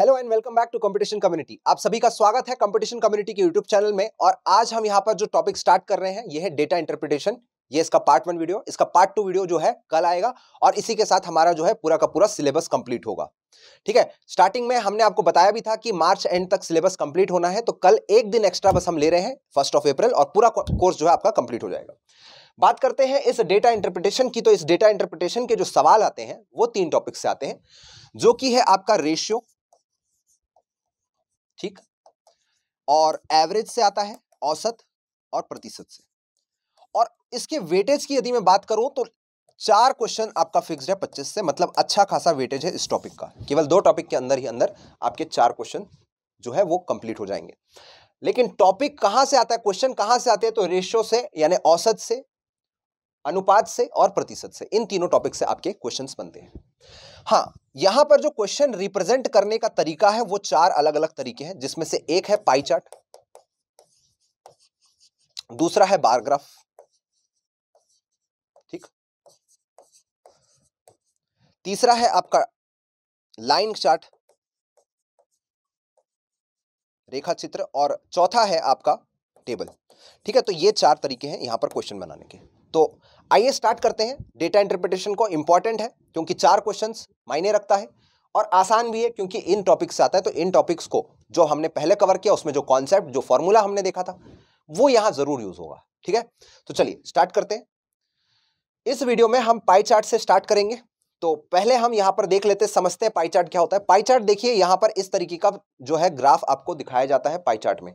Hello and welcome back to competition community आप सभी का स्वागत है कंपटीशन कम्युनिटी के यूट्यूब चैनल में और आज हम यहाँ पर जो टॉपिक स्टार्ट कर रहे हैं ये है डेटा इंटरप्रिटेशन ये इसका पार्ट वन वीडियो इसका पार्ट टू वीडियो जो है कल आएगा और इसी के साथ हमारा जो है पूरा का पूरा सिलेबस कंप्लीट होगा ठीक है स्टार्टिंग में हमने आपको बताया भी था कि मार्च एंड तक सिलेबस कंप्लीट होना है तो कल एक दिन एक्स्ट्रा बस हम ले रहे हैं फर्स्ट ऑफ अप्रैल और पूरा कोर्स जो है आपका कंप्लीट हो जाएगा बात करते हैं इस डेटा इंटरप्रिटेशन की तो इस डेटा इंटरप्रिटेशन के जो सवाल आते हैं वो तीन टॉपिक से आते हैं जो कि है आपका रेशियो ठीक और एवरेज से आता है औसत और प्रतिशत से और इसके वेटेज की यदि मैं बात करूं तो चार क्वेश्चन आपका फिक्स है पच्चीस से मतलब अच्छा खासा वेटेज है इस टॉपिक का केवल दो टॉपिक के अंदर ही अंदर आपके चार क्वेश्चन जो है वो कंप्लीट हो जाएंगे लेकिन टॉपिक कहां से आता है क्वेश्चन कहां से आते हैं तो रेशियो से यानी औसत से अनुपात से और प्रतिशत से इन तीनों टॉपिक से आपके क्वेश्चंस बनते हैं हाँ यहां पर जो क्वेश्चन रिप्रेजेंट करने का तरीका है वो चार अलग अलग तरीके हैं जिसमें से एक है पाई चार्ट दूसरा है बारग्राफ ठीक तीसरा है आपका लाइन चार्ट रेखा चित्र और चौथा है आपका टेबल ठीक है तो ये चार तरीके हैं यहां पर क्वेश्चन बनाने के तो आइए स्टार्ट करते हैं डेटा इंटरप्रिटेशन को इंपॉर्टेंट है क्योंकि चार क्वेश्चन मायने रखता है और आसान भी है क्योंकि इन टॉपिक्स से आता है तो इन टॉपिक्स को जो हमने पहले कवर किया उसमें जो कॉन्सेप्ट जो फॉर्मूला हमने देखा था वो यहां ज़रूर यूज़ होगा ठीक है तो चलिए स्टार्ट करते हैं इस वीडियो में हम पाई चार्ट से स्टार्ट करेंगे तो पहले हम यहां पर देख लेते समझते हैं पाई चार्ट क्या होता है पाई चार्ट देखिए यहां पर इस तरीके का जो है ग्राफ आपको दिखाया जाता है पाई चार्ट में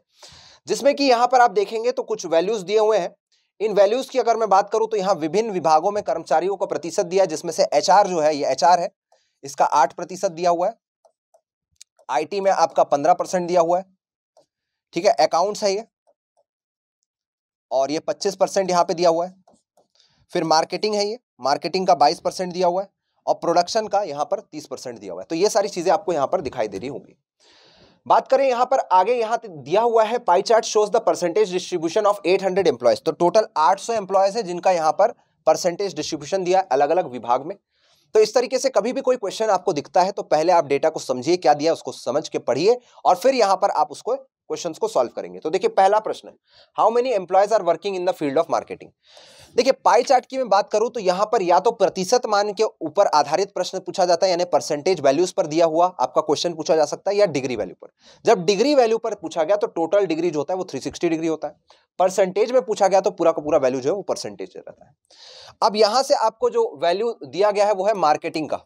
जिसमें कि यहां पर आप देखेंगे तो कुछ वैल्यूज दिए हुए हैं इन वैल्यूज की अगर मैं बात करूं तो यहाँ विभिन्न विभागों में कर्मचारियों को प्रतिशत दिया जिसमें से एच जो है ये एच है इसका आठ प्रतिशत दिया हुआ है आईटी में आपका पंद्रह परसेंट दिया हुआ है ठीक है अकाउंट्स है ये और ये पच्चीस परसेंट यहाँ पे दिया हुआ है फिर मार्केटिंग है ये मार्केटिंग का बाईस परसेंट दिया हुआ है और प्रोडक्शन का यहाँ पर तीस परसेंट दिया हुआ है तो ये सारी चीज़ें आपको यहाँ पर दिखाई दे रही होंगी बात करें यहां पर आगे यहां दिया हुआ है pie chart shows the percentage distribution of 800 hundred employees तो टोटल 800 सौ एम्प्लॉयज है जिनका यहां पर परसेंटेज डिस्ट्रीब्यूशन दिया अलग अलग विभाग में तो इस तरीके से कभी भी कोई क्वेश्चन आपको दिखता है तो पहले आप डेटा को समझिए क्या दिया उसको समझ के पढ़िए और फिर यहाँ पर आप उसको क्वेश्चन को सॉल्व करेंगे तो देखिए पहला प्रश्न है how many employees are working in the field of marketing देखिए पाई चार्ट की मैं बात करूं तो यहां पर या तो प्रतिशत मान के ऊपर आधारित प्रश्न पूछा जाता है यानी परसेंटेज वैल्यूज पर दिया हुआ आपका क्वेश्चन पूछा जा सकता है या डिग्री वैल्यू पर जब डिग्री वैल्यू पर पूछा गया तो टोटल डिग्री जो होता है वो 360 डिग्री होता है परसेंटेज में पूछा गया तो पूरा का पूरा वैल्यू जो है वो परसेंटेज रहता है अब यहां से आपको जो वैल्यू दिया गया है वो है मार्केटिंग का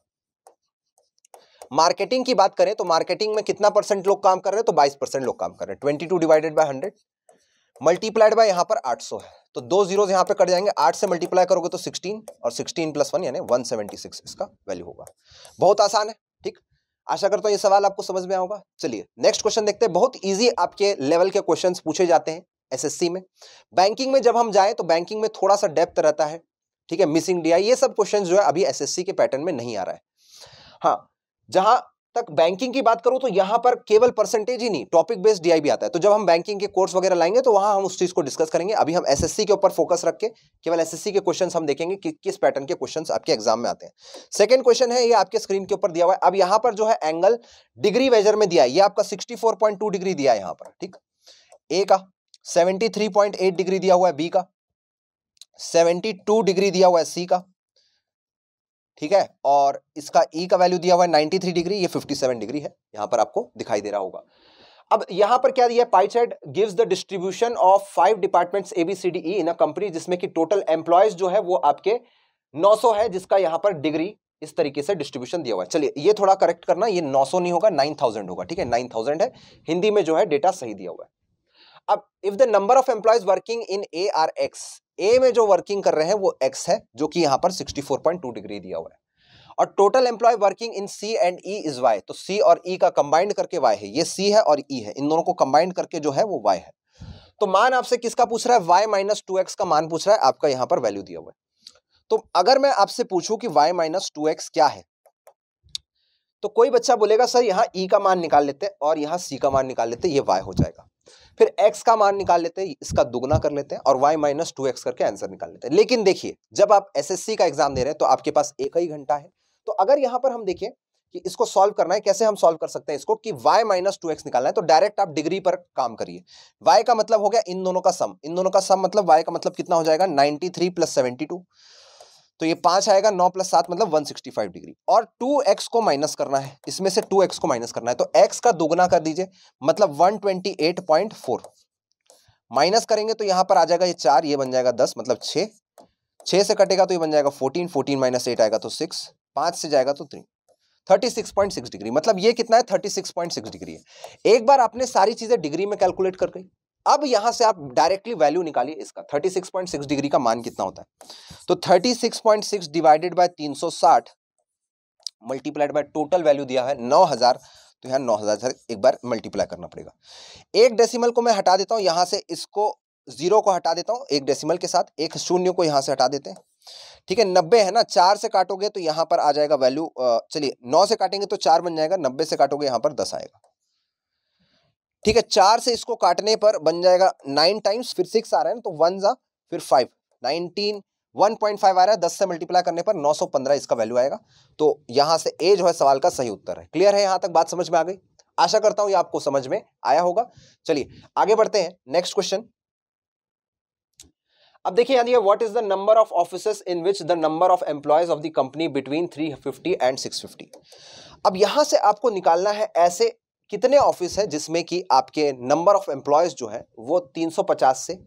मार्केटिंग की बात करें तो मार्केटिंग में कितना परसेंट लोग काम कर रहे हैं तो बाईस परसेंट लोग काम कर रहे हैं twenty two divided by hundred multiplied by यहाँ पर आठ सौ है तो दो जीरोज यहाँ पे कट जाएंगे आठ से मल्टीप्लाई करोगे तो सिक्सटीन और सिक्सटीन प्लस वन यानी वन सेवेंटी सिक्स इसका वैल्यू होगा बहुत आसान है ठीक आशा करता हूँ ये सवाल आपको समझ में आओगा चलिए नेक्स्ट क्वेश्चन देखते हैं बहुत ईजी आपके लेवल के क्वेश्चन पूछे जाते हैं एसएससी में बैंकिंग में जब हम जाएं तो बैंकिंग में थोड़ा सा डेप्थ रहता है ठीक है मिसिंग डी ये सब क्वेश्चन जो है अभी एसएससी के पैटर्न में नहीं आ रहा है हाँ जहां तक बैंकिंग की बात करूं तो यहां पर केवल परसेंटेज ही नहीं टॉपिक बेस्ड डीआई भी आता है तो जब हम बैंकिंग के कोर्स वगैरह लाएंगे तो वहां हम उस चीज को डिस्कस करेंगे अभी हम एसएससी के ऊपर फोकस रख के केवल एसएससी के क्वेश्चंस हम देखेंगे कि किस पैटर्न के क्वेश्चंस आपके एग्जाम में आते हैं सेकंड क्वेश्चन है ये आपके स्क्रीन के ऊपर दिया हुआ है अब यहां पर जो है एंगल डिग्री वेजर में दिया है ये आपका सिक्सटी डिग्री दिया है यहां पर ठीक ए का सेवेंटी डिग्री दिया हुआ है बी का सेवेंटी डिग्री दिया हुआ है सी का ठीक है और इसका ई e का वैल्यू दिया हुआ है थ्री डिग्री ये फिफ्टी सेवन डिग्री है यहां पर आपको दिखाई दे रहा होगा अब यहां पर क्या दिया है pie chart gives the distribution of five departments A B C D E in a company जिसमें कि टोटल एम्प्लॉयज जो है वो आपके 900 है जिसका यहां पर डिग्री इस तरीके से डिस्ट्रीब्यूशन दिया हुआ है चलिए ये थोड़ा करेक्ट करना ये 900 नहीं होगा 9000 होगा ठीक है 9000 है हिंदी में जो है डेटा सही दिया हुआ है अब if the number of employees working in A are X A में जो वर्किंग कर रहे हैं वो एक्स है जो कि यहां पर 64.2 डिग्री दिया हुआ है और total employee working in C and E is Y तो सी और ई e का कंबाइंड करके वाई है ये सी है और ई e है इन दोनों को कंबाइंड करके जो है वो वाई है तो मान आपसे किसका पूछ रहा है वाई माइनस टू एक्स का मान पूछ रहा है आपका यहां पर वैल्यू दिया हुआ है तो अगर मैं आपसे पूछूं कि वाई माइनस टू एक्स क्या है तो कोई बच्चा बोलेगा सर यहां ई e का मान निकाल लेते और यहां सी का मान निकाल लेते ये वाई हो जाएगा फिर x का मान निकाल लेते हैं इसका दुगना कर लेते हैं और y माइनस टू करके आंसर निकाल लेते हैं लेकिन देखिए जब आप एसएससी का एग्जाम दे रहे हैं तो आपके पास एक ही घंटा है तो अगर यहाँ पर हम देखें कि इसको सॉल्व करना है कैसे हम सॉल्व कर सकते हैं इसको कि y माइनस टू निकालना है तो डायरेक्ट आप डिग्री पर काम करिए y का मतलब हो गया इन दोनों का सम इन दोनों का सम मतलब y का मतलब कितना हो जाएगा 93 थ्री प्लस सेवेंटी तो ये पांच आएगा नौ प्लस सात मतलब 165 डिग्री और 2x को माइनस करना है इसमें से 2x को माइनस करना है तो x का दोगुना कर दीजिए मतलब 128.4 माइनस करेंगे तो यहां पर आ जाएगा ये चार ये बन जाएगा दस मतलब छ छ से कटेगा तो ये बन जाएगा फोर्टीन फोर्टीन माइनस एट आएगा तो सिक्स पांच से जाएगा तो three thirty six point six degree मतलब ये कितना है thirty six point six degree है एक बार आपने सारी चीज़ें डिग्री में कैलकुलेट कर गई अब यहां से आप डायरेक्टली वैल्यू निकालिए इसका 36.6 डिग्री का मान कितना होता है तो 36.6 divided by 360 multiplied by total value दिया है 9000 तो यहां 9000 एक बार मल्टीप्लाई करना पड़ेगा एक डेसिमल को मैं हटा देता हूं यहां से इसको जीरो को हटा देता हूं एक डेसिमल के साथ एक शून्य को यहां से हटा देते हैं ठीक है नब्बे है ना चार से काटोगे तो यहां पर आ जाएगा वैल्यू चलिए नौ से काटेंगे तो चार बन जाएगा नब्बे से काटोगे यहां पर दस आएगा ठीक है चार से इसको काटने पर बन जाएगा नाइन टाइम्स फिर सिक्स आ रहा है तो वन जा फिर five nineteen one point five आ रहा है दस से मल्टीप्लाई करने पर नौ सौ पंद्रह इसका वैल्यू आएगा तो यहाँ से ए जो है सवाल का सही उत्तर है क्लियर है यहाँ तक बात समझ में आ गई आशा करता हूँ ये आपको समझ में आया होगा चलिए आगे बढ़ते हैं नेक्स्ट क्वेश्चन अब देखिए यानी what is the number of office in which the number of employees of the company between 350 and 650 अब यहां से आपको निकालना है ऐसे कितने ऑफिस है जिसमें कि आपके नंबर ऑफ एम्प्लॉयज जो है वो 350 से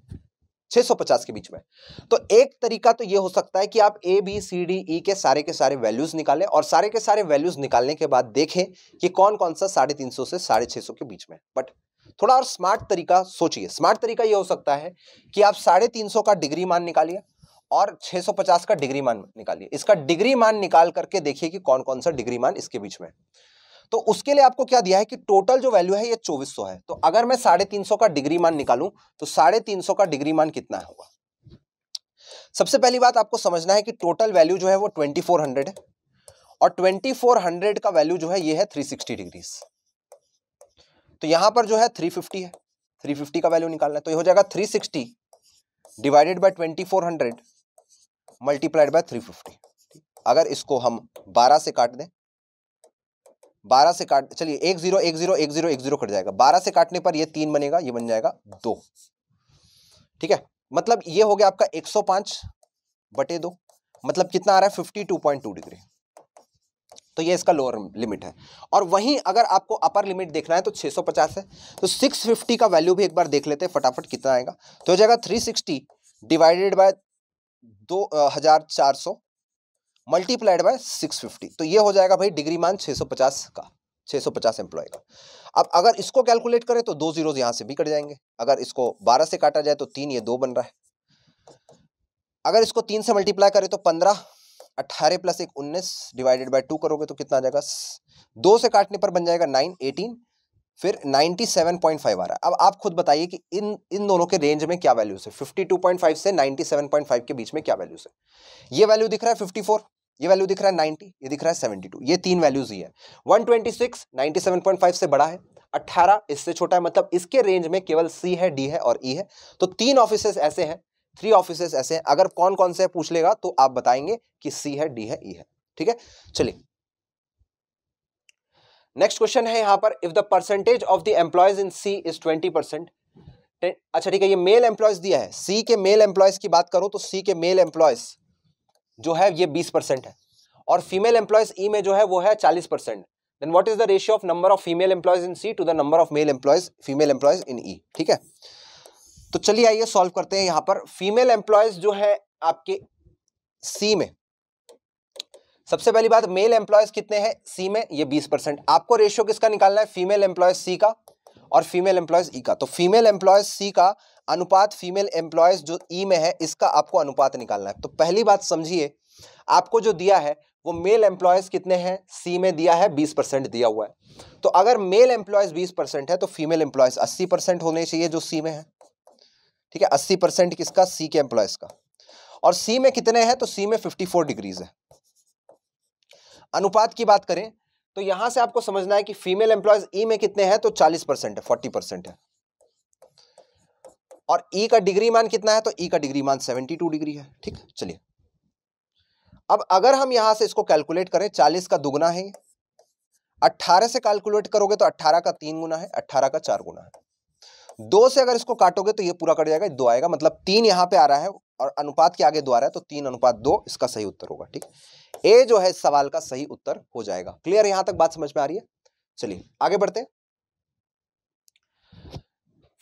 650 के बीच में तो एक तरीका तो ये हो सकता है कि आप ए बी सी डी ई के सारे के सारे वैल्यूज निकालें और सारे के सारे वैल्यूज निकालने के बाद देखें कि कौन कौन सा साढ़े तीन सौ से साढ़े छः सौ के बीच में बट थोड़ा और स्मार्ट तरीका सोचिए स्मार्ट तरीका ये हो सकता है कि आप साढ़े तीन सौ का डिग्री मान निकालिए और 650 का डिग्री मान निकालिए इसका डिग्री मान निकाल करके देखिए कि कौन कौन सा डिग्री मान इसके बीच में तो उसके लिए आपको क्या दिया है कि टोटल जो वैल्यू है ये चौबीस है तो अगर मैं साढ़े तीन का डिग्री मान निकालूं तो साढ़े तीन का डिग्री मान कितना होगा सबसे पहली बात आपको समझना है कि टोटल वैल्यू जो है वो 2400 है और 2400 का वैल्यू जो है ये है 360 डिग्रीज तो यहां पर जो है 350 है 350 का वैल्यू निकालना है तो ये हो जाएगा 360 divided by twenty multiplied by 350 अगर इसको हम 12 से काट दें बारह से काट चलिए एक जीरो एक जीरो एक जीरो एक जीरो कट जाएगा बारह से काटने पर ये तीन बनेगा ये बन जाएगा दो ठीक है मतलब ये हो गया आपका एक सौ पांच बटे दो मतलब कितना आ रहा है fifty two point two degree तो ये इसका लोअर लिमिट है और वहीं अगर आपको अपर लिमिट देखना है तो सौ पचास है तो सिक्स फिफ्टी का वैल्यू भी एक बार देख लेते हैं फटाफट कितना आएगा तो हो जाएगा थ्री सिक्सटी डिवाइडेड बाय दो हजार चार सौ मल्टीप्लाइड बाय 650 तो ये हो जाएगा भाई डिग्री मान 650 का 650 एम्प्लॉय का अब अगर इसको कैलकुलेट करें तो दो जीरोज यहाँ से भी कट जाएंगे अगर इसको 12 से काटा जाए तो तीन ये दो बन रहा है अगर इसको तीन से मल्टीप्लाई करें तो पंद्रह अट्ठारह प्लस एक उन्नीस डिवाइडेड बाई टू करोगे तो कितना आ जाएगा दो से काटने पर बन जाएगा नाइन एटीन फिर सेवन पॉइंट फाइव आ रहा है अब आप खुद बताइए कि इन इन दोनों के रेंज में क्या वैल्यूज है फाइव से फाइव के बीच में क्या वैल्यूज है ये वैल्यू दिख रहा है फिफ्टी फोर ये वैल्यू दिख रहा है 90 ये दिख रहा है 72 ये तीन वैल्यूज ही है 126 97.5 से बड़ा है 18 इससे छोटा है मतलब इसके रेंज में केवल सी है डी है और ई e है तो तीन ऑफिस ऐसे हैं थ्री ऑफिस ऐसे हैं अगर कौन कौन से पूछ लेगा तो आप बताएंगे कि सी है डी है ई e है ठीक है चलिए नेक्स्ट क्वेश्चन है यहाँ पर if the percentage of the employees in C is twenty percent अच्छा ठीक है ये मेल एम्प्लॉयज दिया है सी के मेल एम्प्लॉयज की बात करो तो सी के मेल एम्प्लॉयज जो है ये बीस परसेंट है और फीमेल एम्प्लॉयज ई में जो है वो है चालीस percent then what is the ratio of number of female employees in C to the number of male employees female employees in E ठीक है तो चलिए आइए सॉल्व करते हैं यहाँ पर फीमेल एम्प्लॉयज जो है आपके सी में सबसे पहली बात मेल एम्प्लॉयज कितने हैं सी में ये बीस परसेंट आपको रेशियो किसका निकालना है फीमेल एम्प्लॉयज सी का और फीमेल एम्प्लॉयज ई का तो फीमेल एम्प्लॉयज सी का अनुपात फीमेल एम्प्लॉयज जो ई e में है इसका आपको अनुपात निकालना है तो पहली बात समझिए आपको जो दिया है वो मेल एम्प्लॉयज कितने हैं सी में दिया है बीस परसेंट दिया हुआ है तो अगर मेल एम्प्लॉयज बीस परसेंट है तो फीमेल एम्प्लॉयज अस्सी परसेंट होने चाहिए जो सी में है ठीक है अस्सी परसेंट किसका सी के एम्प्लॉयज का और सी में कितने हैं तो सी में फिफ्टी फोर डिग्रीज है अनुपात की बात करें तो यहां से आपको समझना है कि फीमेल एम्प्लॉयज ई में कितने हैं तो चालीस परसेंट है फोर्टी परसेंट है और e का डिग्री मान कितना है तो e का डिग्री मान 72 डिग्री है ठीक चलिए अब अगर हम यहां से इसको कैलकुलेट करें 40 का दुगना है 18 से कैलकुलेट करोगे तो 18 का तीन गुना है 18 का चार गुना है दो से अगर इसको काटोगे तो ये पूरा कट जाएगा दो आएगा मतलब तीन यहां पे आ रहा है और अनुपात के आगे दो आ रहा है तो तीन अनुपात दो इसका सही उत्तर होगा ठीक ए जो है इस सवाल का सही उत्तर हो जाएगा क्लियर यहां तक बात समझ में आ रही है चलिए आगे बढ़ते हैं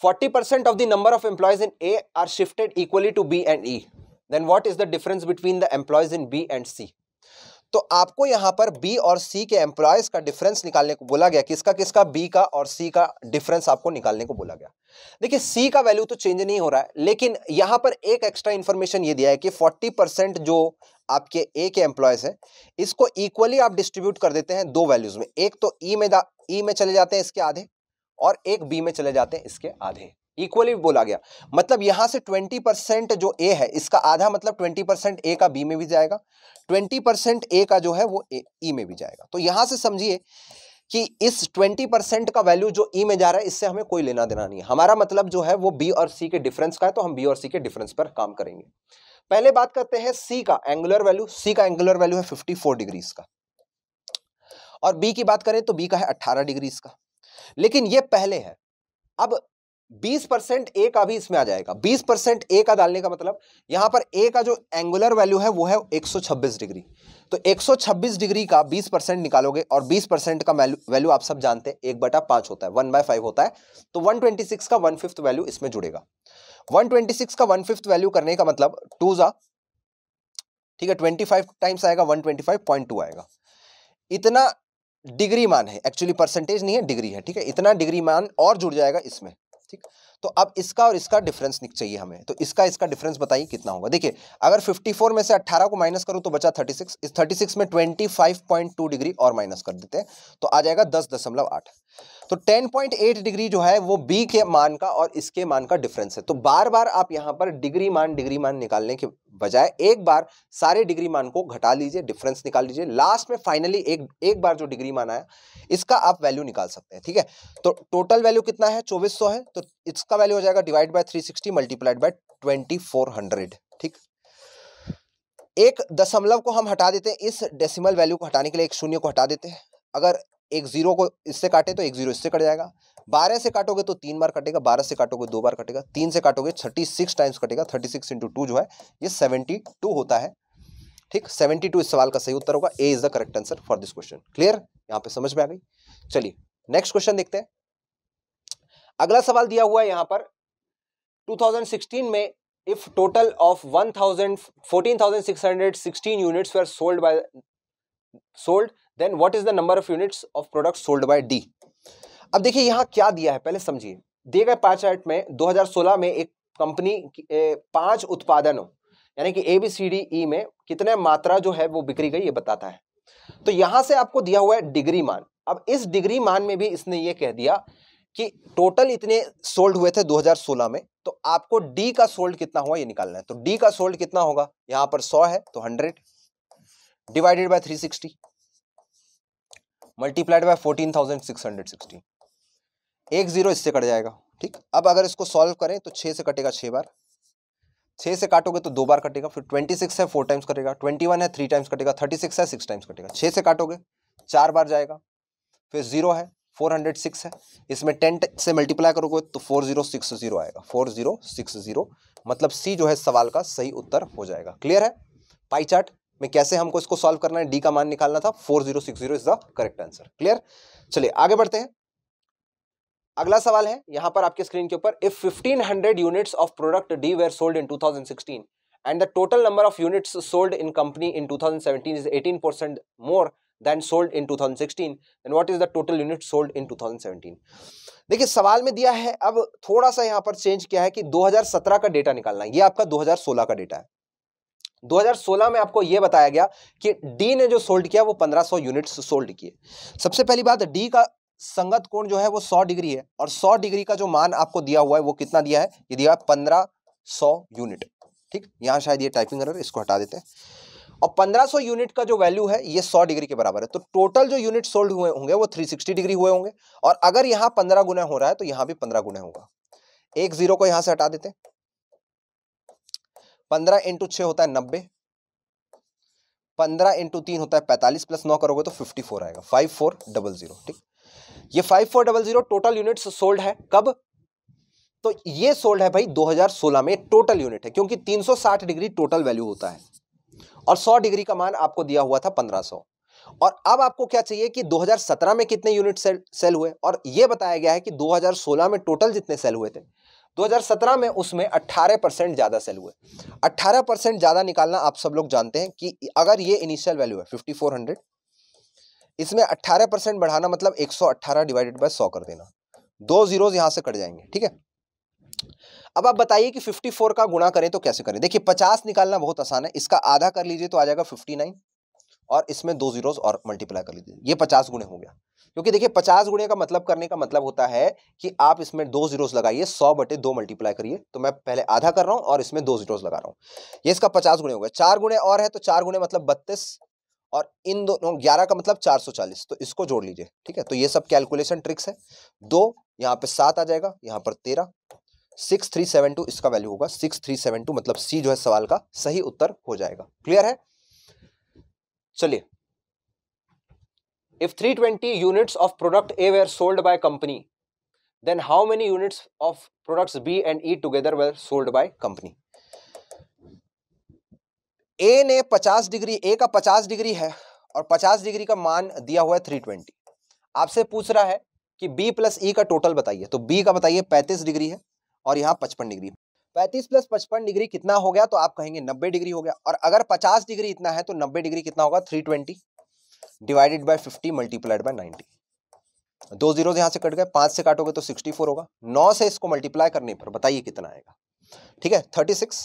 40% of the number of employees in A are shifted equally to B and E. Then what is the difference between the employees in B and C? तो आपको यहाँ पर बी और सी के एम्प्लॉयज का डिफरेंस निकालने को बोला गया किसका किसका बी का और सी का डिफरेंस आपको निकालने को बोला गया देखिए सी का वैल्यू तो चेंज नहीं हो रहा है लेकिन यहाँ पर एक एक्स्ट्रा इन्फॉर्मेशन ये दिया है कि 40 परसेंट जो आपके ए के एम्प्लॉयज हैं इसको इक्वली आप डिस्ट्रीब्यूट कर देते हैं दो वैल्यूज में एक तो ई e में ई e में चले जाते हैं इसके आधे और एक बी में चले जाते हैं इसके आधे इक्वली बोला गया मतलब यहां से 20 परसेंट जो ए है इसका आधा मतलब 20 परसेंट ए का बी में भी जाएगा 20 परसेंट ए का जो है वो ई e में भी जाएगा तो यहां से समझिए कि इस 20 का वैल्यू जो ई e में जा रहा है इससे हमें कोई लेना देना नहीं है हमारा मतलब जो है वो बी और सी के डिफरेंस का है तो हम बी और सी के डिफरेंस पर काम करेंगे पहले बात करते हैं सी का एंगुलर वैल्यू सी का एंगुलर वैल्यू है 54 डिग्रीज का और बी की बात करें तो बी का है 18 डिग्रीज का लेकिन ये पहले है अब 20 परसेंट ए का भी इसमें आ जाएगा 20 परसेंट ए का डालने का मतलब यहां पर ए का जो एंगुलर वैल्यू है वो है 126 डिग्री तो 126 डिग्री का 20 परसेंट निकालोगे और 20 परसेंट का वैल्यू आप सब जानते हैं एक बटा पांच होता है वन बाय फाइव होता है तो 126 का वन फिफ्थ वैल्यू इसमें जुड़ेगा 126 का वन फिफ्थ वैल्यू करने का मतलब टू जा ठीक है ट्वेंटी टाइम्स आएगा वन आएगा इतना डिग्री मान है एक्चुअली परसेंटेज नहीं है डिग्री है ठीक है इतना डिग्री मान और जुड़ जाएगा इसमें ठीक तो अब इसका और इसका डिफरेंस चाहिए हमें तो इसका इसका डिफरेंस बताइए कितना होगा देखिए अगर 54 में से 18 को माइनस करूं तो बचा 36 इस 36 में 25.2 डिग्री और माइनस कर देते हैं तो आ जाएगा दस दशमलव आठ तो 10.8 डिग्री जो है वो बी के मान का और इसके मान का डिफरेंस है तो बार बार आप यहां पर डिग्री मान डिग्री मान निकालने के बजाय एक बार सारे डिग्री मान को घटा लीजिए डिफरेंस निकाल लीजिए लास्ट में फाइनली एक एक बार जो डिग्री मान आया इसका आप वैल्यू निकाल सकते हैं ठीक है तो टोटल वैल्यू कितना है चौबीस सौ है तो इसका वैल्यू हो जाएगा divide by three sixty multiplied by twenty four hundred ठीक एक दशमलव को हम हटा देते हैं इस डेसिमल वैल्यू को हटाने के लिए एक शून्य को हटा देते हैं अगर एक जीरो को इससे काटे तो एक जीरो इससे कट जाएगा बारह से काटोगे तो तीन बार कटेगा बारह से काटोगे दो बार कटेगा तीन से काटोगे थर्टी सिक्स टाइम्स कटेगा थर्टी सिक्स इंटू टू जो है ये सेवेंटी टू होता है ठीक सेवेंटी टू इस सवाल का सही उत्तर होगा A is the correct answer for this question clear यहाँ पे समझ में आ गई चलिए नेक्स्ट क्वेश्चन देखते हैं अगला सवाल दिया हुआ है यहाँ पर 2016 में if total of 1000 14616 units were sold by sold then what is the number of units of product sold by D अब देखिए यहाँ क्या दिया है पहले समझिए दिए गए पाँच आर्ट में 2016 में एक कंपनी पांच उत्पादनों यानी कि ए बी सी डी ई में कितने मात्रा जो है वो बिक्री गई ये बताता है तो यहाँ से आपको दिया हुआ है डिग्री मान अब इस डिग्री मान में भी इसने ये कह दिया कि टोटल इतने सोल्ड हुए थे 2016 में तो आपको डी का सोल्ड कितना हुआ ये निकालना है तो डी का सोल्ड कितना होगा यहाँ पर सौ है तो hundred divided by three multiplied by fourteen thousand six hundred sixty एक जीरो इससे कट जाएगा ठीक अब अगर इसको सॉल्व करें तो छः से कटेगा छः बार छः से काटोगे तो दो बार कटेगा फिर ट्वेंटी सिक्स है फोर टाइम्स कटेगा ट्वेंटी वन है थ्री टाइम्स कटेगा थर्टी सिक्स है सिक्स टाइम्स कटेगा छः से काटोगे चार बार जाएगा फिर जीरो है फोर हंड्रेड सिक्स है इसमें टेन से मल्टीप्लाई करोगे तो फोर जीरो सिक्स जीरो आएगा फोर जीरो सिक्स जीरो मतलब सी जो है सवाल का सही उत्तर हो जाएगा क्लियर है पाई चार्ट में कैसे हमको इसको सॉल्व करना है डी का मान निकालना था four zero six zero is the correct answer clear चलिए आगे बढ़ते हैं अगला सवाल है यहां पर आपके स्क्रीन के ऊपर if 1500 units of product D were sold in 2016 and the total number of units sold in company in 2017 is 18% more than sold in 2016 then what is the total unit sold in 2017 देखिए सवाल में दिया है अब थोड़ा सा यहाँ पर चेंज किया है कि 2017 का डेटा निकालना है ये आपका 2016 का डेटा है 2016 में आपको यह बताया गया कि डी ने जो सोल्ड किया वो 1500 यूनिट्स सोल्ड किए सबसे पहली बात डी का संगत कोण जो है वो 100 डिग्री है और 100 डिग्री का जो मान आपको दिया हुआ है वो कितना दिया है ये दिया है 1500 यूनिट ठीक यहाँ शायद ये टाइपिंग एरर इसको हटा देते हैं और 1500 यूनिट का जो वैल्यू है ये 100 डिग्री के बराबर है तो टोटल जो यूनिट सोल्ड हुए होंगे वो 360 डिग्री हुए होंगे और अगर यहाँ 15 गुना हो रहा है तो यहाँ भी 15 गुना होगा एक जीरो को यहाँ से हटा देते हैं पंद्रह इंटू छः होता है नब्बे पंद्रह इंटू तीन होता है पैंतालीस प्लस नौ करोगे तो फिफ्टी फोर आएगा फाइव फोर डबल जीरो ठीक ये five four double zero total units sold है कब तो ये सोल्ड है भाई 2016 में टोटल यूनिट है क्योंकि 360 डिग्री टोटल वैल्यू होता है और 100 डिग्री का मान आपको दिया हुआ था 1500 और अब आपको क्या चाहिए कि 2017 में कितने यूनिट सेल सेल हुए और ये बताया गया है कि 2016 में टोटल जितने सेल हुए थे 2017 में उसमें 18 परसेंट ज़्यादा सेल हुए 18 परसेंट ज़्यादा निकालना आप सब लोग जानते हैं कि अगर ये इनिशियल वैल्यू है 5400 इसमें 18 परसेंट बढ़ाना मतलब 118 डिवाइडेड बाय 100 कर देना दो जीरोज यहाँ से कट जाएंगे ठीक है अब आप बताइए कि 54 का गुणा करें तो कैसे करें देखिए 50 निकालना बहुत आसान है इसका आधा कर लीजिए तो आ जाएगा फिफ्टी और इसमें दो जीरोस और मल्टीप्लाई कर लीजिए ये पचास गुणे हो गया क्योंकि देखिए पचास गुणे का मतलब करने का मतलब होता है कि आप इसमें दो जीरोस लगाइए सौ बटे दो मल्टीप्लाई करिए तो मैं पहले आधा कर रहा हूँ और इसमें दो जीरोस लगा रहा हूँ ये इसका पचास गुणे हो गया चार गुणे और है तो चार गुणे मतलब बत्तीस और इन दोनों ग्यारह का मतलब चार सौ चालीस तो इसको जोड़ लीजिए ठीक है तो ये सब कैलकुलेशन ट्रिक्स है दो यहाँ पे सात आ जाएगा यहाँ पर तेरह सिक्स थ्री सेवन टू इसका वैल्यू होगा सिक्स थ्री सेवन टू मतलब सी जो है सवाल का सही उत्तर हो जाएगा क्लियर है चलिए if three twenty units of product A were sold by company then how many units of products B and E together were sold by company A ने पचास डिग्री ए का पचास डिग्री है और पचास डिग्री का मान दिया हुआ है ट्वेंटी आपसे पूछ रहा है कि बी प्लस ई का टोटल बताइए तो बी का बताइए पैंतीस डिग्री है और यहां पचपन डिग्री पैंतीस प्लस पचपन डिग्री कितना हो गया तो आप कहेंगे नब्बे डिग्री हो गया और अगर पचास डिग्री इतना है तो नब्बे डिग्री कितना होगा three twenty divided by fifty multiplied by ninety दो जीरो यहाँ से कट गए पाँच से काटोगे तो सिक्सटी फोर होगा नौ से इसको मल्टीप्लाई करने पर बताइए कितना आएगा ठीक है थर्टी सिक्स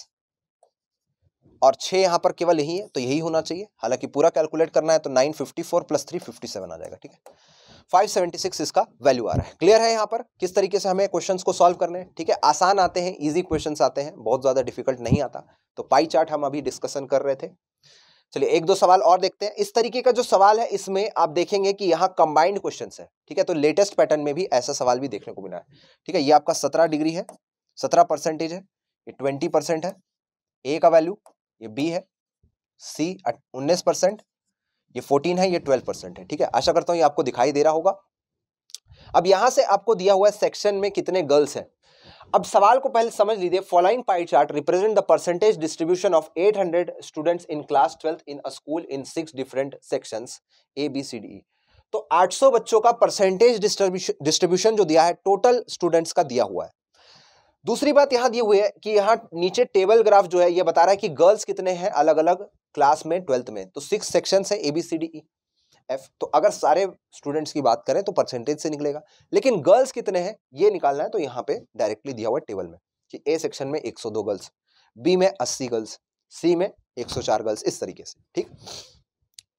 और छः यहाँ पर केवल यही है तो यही होना चाहिए हालांकि पूरा कैलकुलेट करना है तो nine fifty four plus three fifty seven आ जाएगा ठीक है 576 इसका वैल्यू आ रहा है क्लियर है यहाँ पर किस तरीके से हमें क्वेश्चंस को सॉल्व करने हैं ठीक है आसान आते हैं इजी क्वेश्चंस आते हैं बहुत ज़्यादा डिफिकल्ट नहीं आता तो पाई चार्ट हम अभी डिस्कशन कर रहे थे चलिए एक दो सवाल और देखते हैं इस तरीके का जो सवाल है इसमें आप देखेंगे कि यहाँ कंबाइंड क्वेश्चन है ठीक है तो लेटेस्ट पैटर्न में भी ऐसा सवाल भी देखने को मिला है ठीक है ये आपका सत्रह डिग्री है सत्रह परसेंटेज है ये ट्वेंटी परसेंट है ए का वैल्यू ये बी है सी उन्नीस परसेंट ये फोर्टीन है ये ट्वेल्व परसेंट है ठीक है आशा करता हूँ ये आपको दिखाई दे रहा होगा अब यहाँ से आपको दिया हुआ है सेक्शन में कितने गर्ल्स हैं अब सवाल को पहले समझ लीजिए following pie chart represent the percentage distribution of 800 students in class twelfth in a school in six different sections A B C D तो 800 बच्चों का परसेंटेज डिस्ट्रीब्यूशन जो दिया है टोटल स्टूडेंट्स का दिया हुआ है दूसरी बात यहाँ दी हुई है कि यहाँ नीचे टेबल ग्राफ जो है ये बता रहा है कि गर्ल्स कितने हैं अलग अलग क्लास में ट्वेल्थ में तो सिक्स सेक्शन है A B C D F e, तो अगर सारे स्टूडेंट्स की बात करें तो परसेंटेज से निकलेगा लेकिन गर्ल्स कितने हैं ये निकालना है तो यहाँ पे डायरेक्टली दिया हुआ है टेबल में कि ए सेक्शन में 102 गर्ल्स बी में 80 गर्ल्स सी में 104 गर्ल्स इस तरीके से ठीक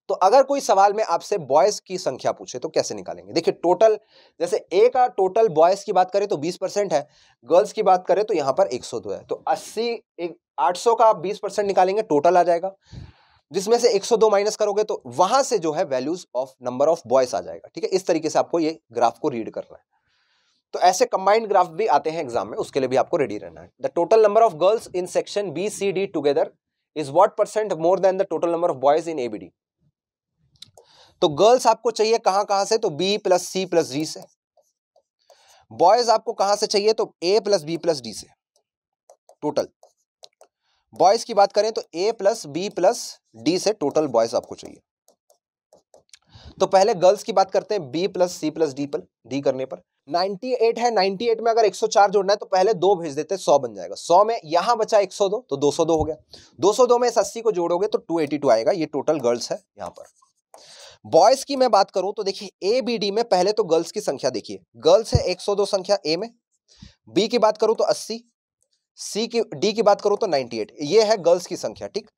तो अगर कोई सवाल में आपसे बॉयज की संख्या पूछे तो कैसे निकालेंगे देखिए टोटल जैसे ए का टोटल बॉयज की बात करें तो 20 परसेंट है गर्ल्स की बात करें तो यहां पर 102 है तो 80 एक 800 का आप 20 परसेंट निकालेंगे टोटल आ जाएगा जिसमें से 102 माइनस करोगे तो वहां से जो है values of number of boys आ जाएगा ठीक है इस तरीके से आपको ये ग्राफ को रीड करना है तो ऐसे कंबाइंड ग्राफ भी आते हैं एग्जाम में उसके लिए भी आपको रेडी रहना है the total number of girls in section B C D together is what percent more than the total number of boys in ABD तो गर्ल्स आपको चाहिए कहां कहां से तो B plus C plus D से बॉयज आपको कहां से चाहिए तो A plus B plus D से टोटल बॉयज की बात करें तो A plus B plus D से टोटल बॉयज आपको चाहिए तो पहले गर्ल्स की बात करते हैं B plus C plus D पर डी करने पर 98 है 98 में अगर 104 जोड़ना है तो पहले दो भेज देते हैं 100 बन जाएगा 100 में यहां बचा 102 तो 202 हो गया 202 में इस अस्सी को जोड़ोगे तो 282 आएगा ये टोटल गर्ल्स है यहां पर बॉयज की मैं बात करूं तो देखिए ए बी डी में पहले तो गर्ल्स की संख्या देखिए गर्ल्स है 102 संख्या ए में बी की बात करूं तो 80 सी की डी की बात करूं तो 98 ये है गर्ल्स की संख्या ठीक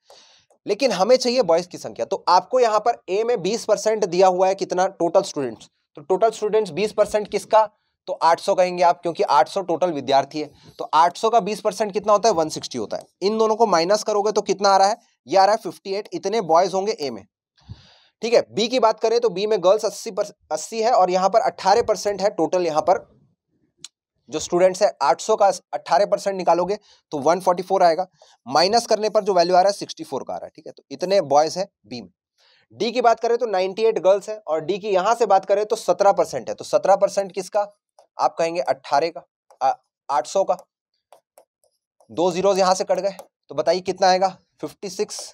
लेकिन हमें चाहिए बॉयज की संख्या तो आपको यहां पर ए में 20 परसेंट दिया हुआ है कितना टोटल स्टूडेंट्स तो टोटल स्टूडेंट्स बीस परसेंट किसका तो 800 कहेंगे आप क्योंकि 800 टोटल विद्यार्थी है तो 800 का बीस परसेंट कितना होता है 160 होता है इन दोनों को माइनस करोगे तो कितना आ रहा है यह आ रहा है 58 इतने बॉयज होंगे ए में ठीक है बी की बात करें तो बी में गर्ल्स अस्सी पर अस्सी है और यहाँ पर अट्ठारह परसेंट है टोटल यहाँ पर जो स्टूडेंट्स है 800 का 18 परसेंट निकालोगे तो 144 आएगा माइनस करने पर जो वैल्यू आ रहा है 64 का आ रहा है ठीक है तो इतने बॉयज है बी में डी की बात करें तो 98 गर्ल्स है और डी की यहां से बात करें तो 17 परसेंट है तो 17 परसेंट किसका आप कहेंगे 18 का आ, 800 का दो जीरो यहां से कट गए तो बताइए कितना आएगा सिक्स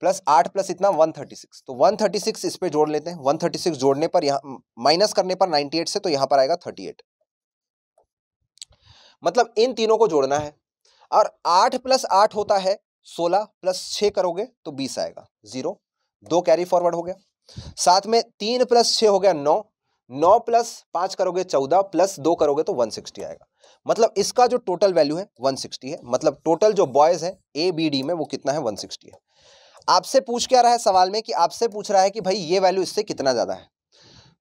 प्लस आठ प्लस इतना वन थर्टी सिक्स तो वन थर्टी सिक्स इस पर जोड़ लेते हैं वन थर्टी सिक्स जोड़ने पर यहाँ माइनस करने पर नाइन्टी एट से तो यहाँ पर आएगा थर्टी एट मतलब इन तीनों को जोड़ना है और आठ प्लस आठ होता है सोलह प्लस छः करोगे तो बीस आएगा जीरो दो कैरी फॉरवर्ड हो गया साथ में तीन प्लस छः हो गया नौ नौ प्लस पाँच करोगे चौदह प्लस दो करोगे तो वन सिक्सटी आएगा मतलब इसका जो टोटल वैल्यू है वन सिक्सटी है मतलब टोटल जो बॉयज़ है ए बी डी में वो कितना है वन सिक्सटी है आपसे पूछ क्या रहा है सवाल में कि आपसे पूछ रहा है कि भाई ये वैल्यू इससे कितना ज़्यादा है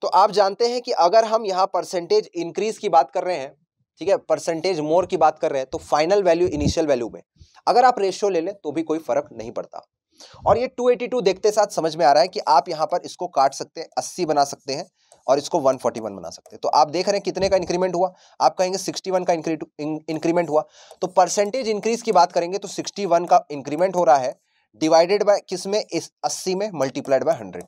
तो आप जानते हैं कि अगर हम यहाँ परसेंटेज इंक्रीज की बात कर रहे हैं ठीक है परसेंटेज मोर की बात कर रहे हैं तो फाइनल वैल्यू इनिशियल वैल्यू में अगर आप रेशियो ले लें तो भी कोई फर्क नहीं पड़ता और ये 282 देखते साथ समझ में आ रहा है कि आप यहां पर इसको काट सकते हैं अस्सी बना सकते हैं और इसको 141 बना सकते हैं तो आप देख रहे हैं कितने का इंक्रीमेंट हुआ आप कहेंगे 61 का इंक्रीमेंट हुआ तो परसेंटेज इंक्रीज की बात करेंगे तो 61 का इंक्रीमेंट हो रहा है डिवाइडेड बाय किस में इस अस्सी में मल्टीप्लाइड बाय हंड्रेड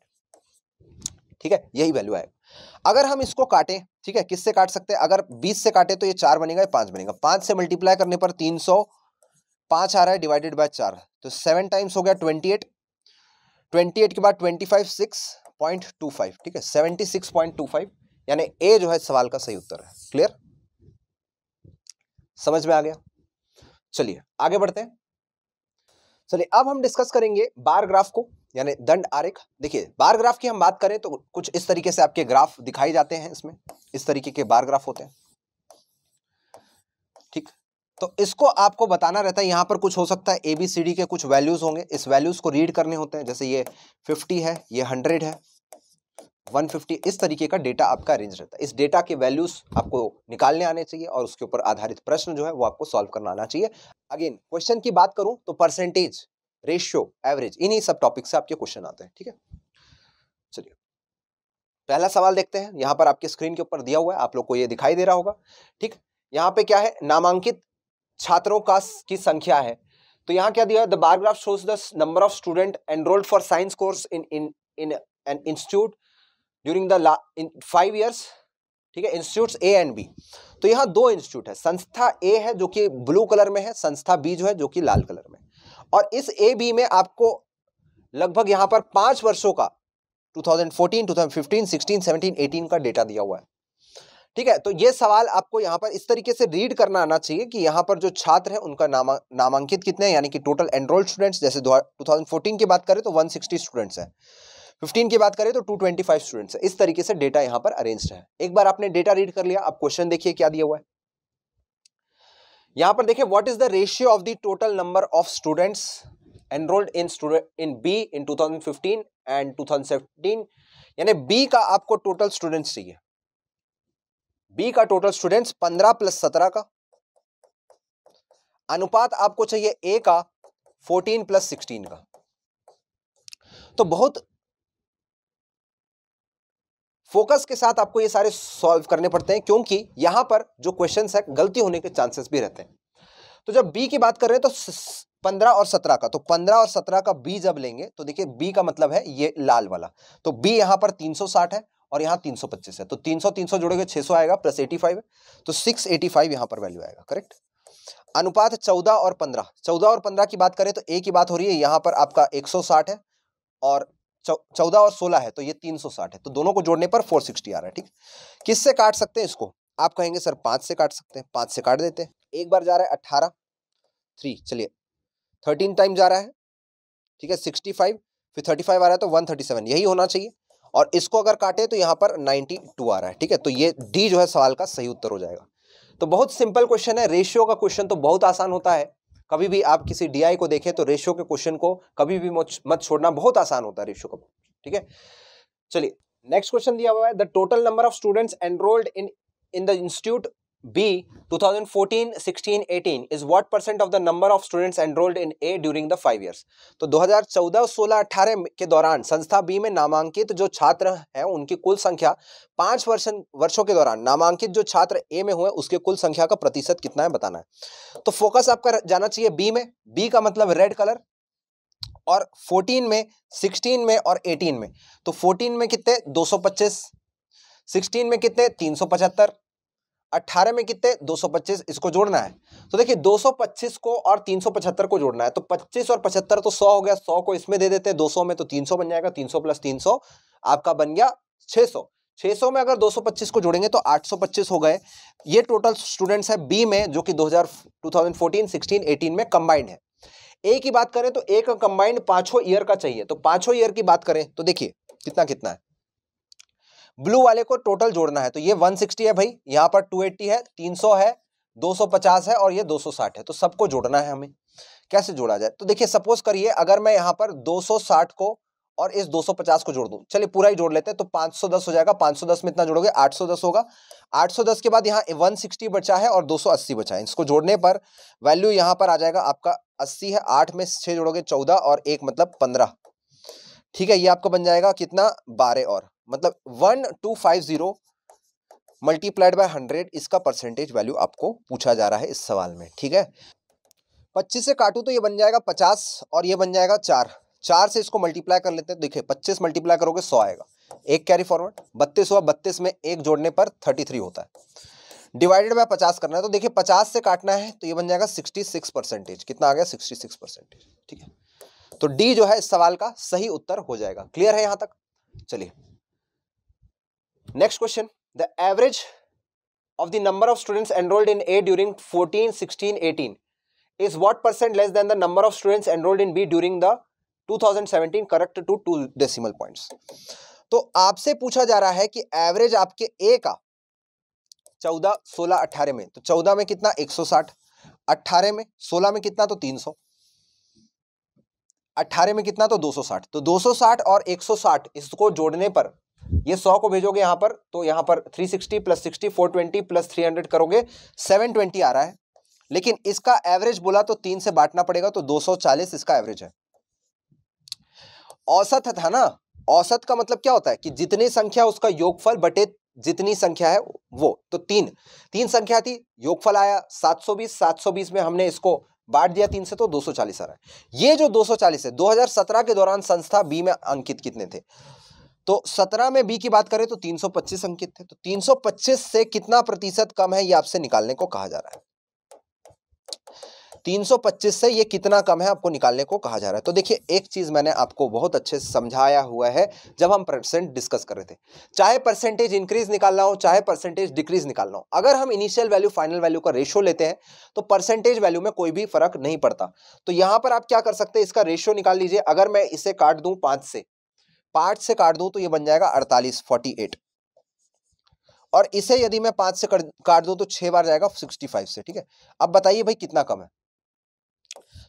ठीक है यही वैल्यू आएगा अगर हम इसको काटें ठीक है किससे काट सकते हैं अगर बीस से काटे तो ये चार बनेगा या पांच बनेगा पांच से मल्टीप्लाई करने पर तीन सौ पांच आ रहा है डिवाइडेड बाय चार तो सेवन टाइम्स हो गया ट्वेंटी एट ट्वेंटी एट के बाद twenty five six point two five ठीक है seventy six point two five यानी ए जो है सवाल का सही उत्तर है क्लियर समझ में आ गया चलिए आगे बढ़ते हैं चलिए अब हम डिस्कस करेंगे बार ग्राफ को यानी दंड आरेख देखिए बार ग्राफ की हम बात करें तो कुछ इस तरीके से आपके ग्राफ दिखाई जाते हैं इसमें इस तरीके के बार ग्राफ होते हैं ठीक तो इसको आपको बताना रहता है यहाँ पर कुछ हो सकता है ए बी सी डी के कुछ वैल्यूज होंगे इस वैल्यूज को रीड करने होते हैं जैसे ये फिफ्टी है ये हंड्रेड है 150 इस तरीके का डेटा आपका अरेंज रहता है इस डेटा के वैल्यूज आपको निकालने आने चाहिए और उसके ऊपर आधारित प्रश्न जो है वो आपको सॉल्व करना आना चाहिए अगेन क्वेश्चन की बात करूं तो परसेंटेज रेशियो एवरेज इन्हीं सब टॉपिक से आपके क्वेश्चन आते हैं ठीक है चलिए पहला सवाल देखते हैं यहां पर आपके स्क्रीन के ऊपर दिया हुआ है आप लोग को यह दिखाई दे रहा होगा ठीक यहां पे क्या है नामांकित छात्रों का की संख्या है तो यहाँ क्या दिया है the bar graph shows the number of student enrolled for science course in in in an institute during the five years ठीक है इंस्टीट्यूट ए एंड बी तो यहां दो इंस्टीट्यूट है संस्था ए है जो कि ब्लू कलर में है संस्था बी जो है जो कि लाल कलर में और इस ए बी में आपको लगभग यहां पर पांच वर्षों का 2014, 2015, 16, 17, 18 का डेटा दिया हुआ है ठीक है तो ये सवाल आपको यहां पर इस तरीके से रीड करना आना चाहिए कि यहां पर जो छात्र है उनका नामा नामांकित कितने हैं यानी कि टोटल एनरोल्ड स्टूडेंट्स जैसे 2014 की बात करें तो 160 स्टूडेंट्स हैं 15 की बात करें तो 225 स्टूडेंट्स है इस तरीके से डेटा यहां पर अरेंज्ड है एक बार आपने डेटा रीड कर लिया अब क्वेश्चन देखिए क्या दिया हुआ है यहां पर देखिए what is the ratio of the total number of students enrolled in student in B in two and two यानी बी का आपको टोटल स्टूडेंट्स चाहिए बी का टोटल स्टूडेंट्स पंद्रह प्लस सत्रह का अनुपात आपको चाहिए ए का 14 प्लस 16 का तो बहुत फोकस के साथ आपको ये सारे सॉल्व करने पड़ते हैं क्योंकि यहां पर जो क्वेश्चन है गलती होने के चांसेस भी रहते हैं तो जब बी की बात कर रहे हैं तो पंद्रह और सत्रह का तो पंद्रह और सत्रह का बी जब लेंगे तो देखिए बी का मतलब है ये लाल वाला तो बी यहां पर तीन सौ साठ है और यहां तीन सौ पच्चीस है तो तीन सौ तीन सौ जोड़ेंगे छह सौ आएगा प्लस एटी फाइव तो सिक्स एटी फाइव यहाँ पर वैल्यू आएगा करेक्ट अनुपात चौदह और पंद्रह चौदह और पंद्रह की बात करें तो ए की बात हो रही है यहां पर आपका एक सौ साठ है और चौदह और सोलह है तो ये तीन सौ साठ है तो दोनों को जोड़ने पर फोर सिक्सटी आ रहा है ठीक किससे काट सकते हैं इसको आप कहेंगे सर पाँच से काट सकते हैं पाँच से काट देते हैं एक बार जा रहा है अट्ठारह थ्री चलिए थर्टीन टाइम जा रहा है ठीक है सिक्सटी फाइव फिर थर्टी फाइव आ रहा है तो वन थर्टी सेवन यही होना चाहिए और इसको अगर काटे तो यहाँ पर नाइन्टी टू आ रहा है ठीक है तो ये डी जो है सवाल का सही उत्तर हो जाएगा तो बहुत सिंपल क्वेश्चन है रेशियो का क्वेश्चन तो बहुत आसान होता है कभी भी आप किसी डी को देखें तो रेशियो के क्वेश्चन को कभी भी मत छोड़ना बहुत आसान होता है रेशियो का ठीक है चलिए नेक्स्ट क्वेश्चन दिया हुआ है the total number of students enrolled in in the institute B 2014-16-18 is what percent of the number of students enrolled in A during the five years? तो 2014-16-18 के दौरान संस्था बी में नामांकित जो छात्र हैं उनकी कुल संख्या पांच वर्ष वर्षों के दौरान नामांकित जो छात्र ए में हुए उसके कुल संख्या का प्रतिशत कितना है बताना है तो फोकस आपका जाना चाहिए बी में बी का मतलब रेड कलर और 14 में 16 में और 18 में तो 14 में कितने 225 16 में कितने 375 अट्ठारह में कितने 225 इसको जोड़ना है तो देखिए 225 को और 375 को जोड़ना है तो 25 और 75 तो 100 हो गया 100 को इसमें दे देते हैं 200 में तो 300 बन जाएगा 300 प्लस 300 आपका बन गया 600 600 में अगर 225 को जोड़ेंगे तो 825 हो गए ये टोटल स्टूडेंट्स है बी में जो कि थाउजेंड 2014 सिक्सटीन 18 में कंबाइंड है ए की बात करें तो ए का कंबाइंड पांचों ईयर का चाहिए तो पांचों ईयर की बात करें तो देखिए कितना कितना है ब्लू वाले को टोटल जोड़ना है तो ये 160 है भाई यहाँ पर 280 है 300 है 250 है और ये 260 है तो सबको जोड़ना है हमें कैसे जोड़ा जाए तो देखिए सपोज करिए अगर मैं यहाँ पर 260 को और इस 250 को जोड़ दूँ चलिए पूरा ही जोड़ लेते हैं तो 510 हो जाएगा 510 में इतना जोड़ोगे 810 होगा 810 के बाद यहाँ 160 बचा है और 280 बचा है इसको जोड़ने पर वैल्यू यहाँ पर आ जाएगा आपका 80 है 8 में 6 जोड़ोगे 14 और एक मतलब 15 ठीक है ये आपका बन जाएगा कितना 12 और मतलब one two five zero multiplied by hundred इसका परसेंटेज वैल्यू आपको पूछा जा रहा है इस सवाल में ठीक है पच्चीस से काटू तो ये बन जाएगा पचास और ये बन जाएगा चार चार से इसको मल्टीप्लाई कर लेते हैं देखिए पच्चीस मल्टीप्लाई करोगे सौ आएगा एक कैरी फॉरवर्ड बत्तीस हुआ बत्तीस में एक जोड़ने पर थर्टी थ्री होता है डिवाइडेड बाय पचास करना है तो देखिए पचास से काटना है तो ये बन जाएगा सिक्सटी सिक्स परसेंटेज कितना आ गया सिक्सटी सिक्स परसेंटेज ठीक है तो डी जो है इस सवाल का सही उत्तर हो जाएगा क्लियर है यहाँ तक चलिए next question the average of the number of students enrolled in A during fourteen sixteen eighteen is what percent less than the number of students enrolled in B during the 2017 correct to two decimal points तो आपसे पूछा जा रहा है कि average आपके ए का चौदह सोलह अट्ठारह में तो चौदह में कितना एक सौ साठ अट्ठारह में सोलह में कितना तो तीन सौ अट्ठारह में कितना तो दो सौ साठ तो दो सौ साठ और एक सौ साठ इसको जोड़ने पर ये सौ को भेजोगे यहाँ पर तो यहाँ पर three sixty plus sixty four twenty plus three hundred करोगे सेवन ट्वेंटी आ रहा है लेकिन इसका एवरेज बोला तो तीन से बांटना पड़ेगा तो दो सौ चालीस इसका एवरेज है औसत था ना औसत का मतलब क्या होता है कि जितनी संख्या उसका योगफल बटे जितनी संख्या है वो तो तीन तीन संख्या थी योगफल आया 720 720 में हमने इसको बांट दिया तीन से तो 240 आ रहा है ये जो 240 है 2017 के दौरान संस्था बी में अंकित कितने थे तो 17 में बी की बात करें तो 325 अंकित थे तो 325 से कितना प्रतिशत कम है ये आपसे निकालने को कहा जा रहा है 325 से ये कितना कम है आपको निकालने को कहा जा रहा है तो देखिए एक चीज मैंने आपको बहुत अच्छे से समझाया हुआ है जब हम परसेंट डिस्कस कर रहे थे चाहे परसेंटेज इंक्रीज निकालना हो चाहे परसेंटेज डिक्रीज निकालना हो अगर हम इनिशियल वैल्यू फाइनल वैल्यू का रेशियो लेते हैं तो परसेंटेज वैल्यू में कोई भी फर्क नहीं पड़ता तो यहां पर आप क्या कर सकते हैं इसका रेशियो निकाल लीजिए अगर मैं इसे काट दूं पांच से पांच से काट दूँ तो ये बन जाएगा अड़तालीस फोर्टी एट और इसे यदि मैं पांच से काट दूँ तो छह बार जाएगा सिक्सटी फाइव से ठीक है अब बताइए भाई कितना कम है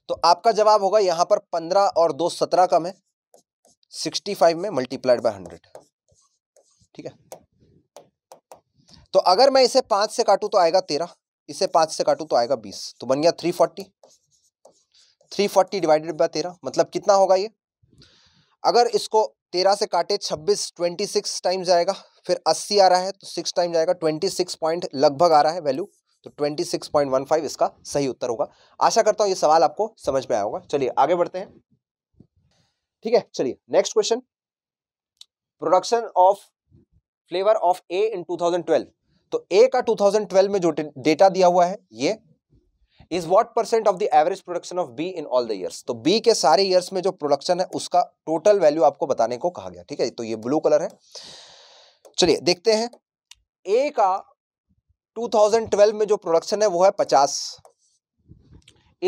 तो आपका जवाब होगा यहां पर पंद्रह और दो सत्रह कम है सिक्सटी फाइव में मल्टीप्लाइड बाय हंड्रेड ठीक है तो अगर मैं इसे पांच से काटूँ तो आएगा तेरह इसे पांच से काटूँ तो आएगा बीस तो बन गया three forty three forty divided by तेरह मतलब कितना होगा ये अगर इसको तेरह से काटे छब्बीस ट्वेंटी सिक्स टाइम जाएगा फिर अस्सी आ रहा है तो सिक्स टाइम जाएगा ट्वेंटी सिक्स पॉइंट लगभग आ रहा है वैल्यू तो twenty six point one five इसका सही उत्तर होगा आशा करता हूँ ये सवाल आपको समझ में आया होगा चलिए आगे बढ़ते हैं ठीक है चलिए next question production of flavour of A in twelve तो ए का 2012 में जो डेटा दिया हुआ है ये is what percent of the average production of B in all the years तो बी के सारे ईयर्स में जो प्रोडक्शन है उसका टोटल वैल्यू आपको बताने को कहा गया ठीक है तो ये ब्लू कलर है चलिए देखते हैं ए का 2012 में जो प्रोडक्शन है वो है 50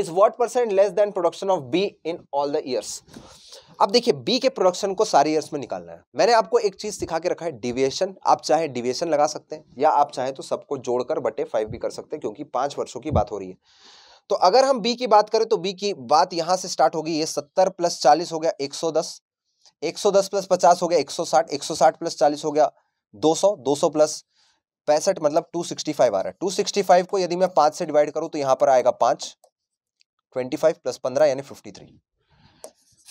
is what percent less than production of B in all the years अब देखिए बी के प्रोडक्शन को सारे ईयर्स में निकालना है मैंने आपको एक चीज सिखा के रखा है डिविएशन आप चाहे डिविएशन लगा सकते हैं या आप चाहे तो सबको जोड़कर बटे फाइव भी कर सकते हैं क्योंकि पांच वर्षों की बात हो रही है तो अगर हम बी की बात करें तो बी की बात यहां से स्टार्ट होगी ये सत्तर प्लस चालीस हो गया एक सौ दस एक सौ दस प्लस पचास हो गया एक सौ साठ एक सौ साठ प्लस चालीस हो गया दो सौ दो सौ प्लस पैंसठ मतलब टू सिक्सटी फाइव आ रहा है टू सिक्सटी फाइव को यदि मैं पांच से डिवाइड करूं तो यहां पर आएगा पांच ट्वेंटी फाइव प्लस पंद्रह यानी फिफ्टी थ्री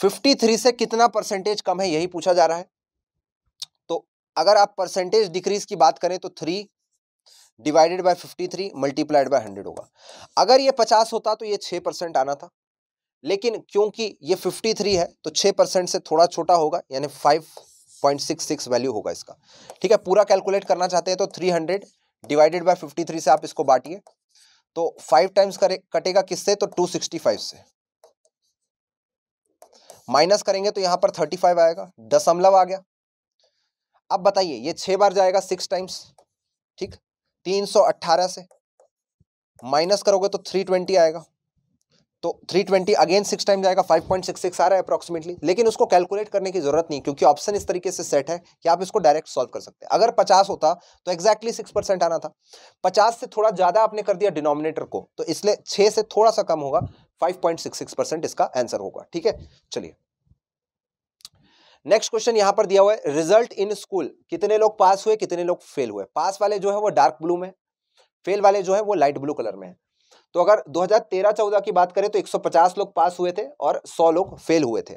53 से कितना परसेंटेज कम है यही पूछा जा रहा है तो अगर आप परसेंटेज डिक्रीज की बात करें तो three divided by 53 multiplied by hundred होगा अगर ये 50 होता तो ये 6 परसेंट आना था लेकिन क्योंकि ये 53 है तो 6 परसेंट से थोड़ा छोटा होगा यानी 5.66 वैल्यू होगा इसका ठीक है पूरा कैलकुलेट करना चाहते हैं तो 300 डिवाइडेड बाय 53 से आप इसको बांटिए तो फाइव टाइम्स करे कटेगा किससे तो 265 से माइनस करेंगे तो यहां पर थर्टी फाइव आएगा दशमलव आ गया अब बताइए ये छह बार जाएगा सिक्स टाइम्स ठीक तीन सौ अट्ठारह से माइनस करोगे तो थ्री ट्वेंटी आएगा तो 320 अगेन सिक्स टाइम जाएगा 5.66 आ रहा है अप्रॉक्सीमेटली लेकिन उसको कैलकुलेट करने की जरूरत नहीं क्योंकि ऑप्शन इस तरीके से सेट है कि आप इसको डायरेक्ट सॉल्व कर सकते हैं अगर 50 होता तो एक्जैक्टली सिक्स परसेंट आना था 50 से थोड़ा ज़्यादा आपने कर दिया डिनोमिनेटर को तो इसलिए 6 से थोड़ा सा कम होगा 5.66 परसेंट इसका आंसर होगा ठीक है चलिए नेक्स्ट क्वेश्चन यहां पर दिया हुआ है रिजल्ट इन स्कूल कितने लोग पास हुए कितने लोग फेल हुए पास वाले जो है वो डार्क ब्लू में फेल वाले जो है वो लाइट ब्लू कलर में है तो अगर 2013-14 की बात करें तो 150 लोग पास हुए थे और 100 लोग फेल हुए थे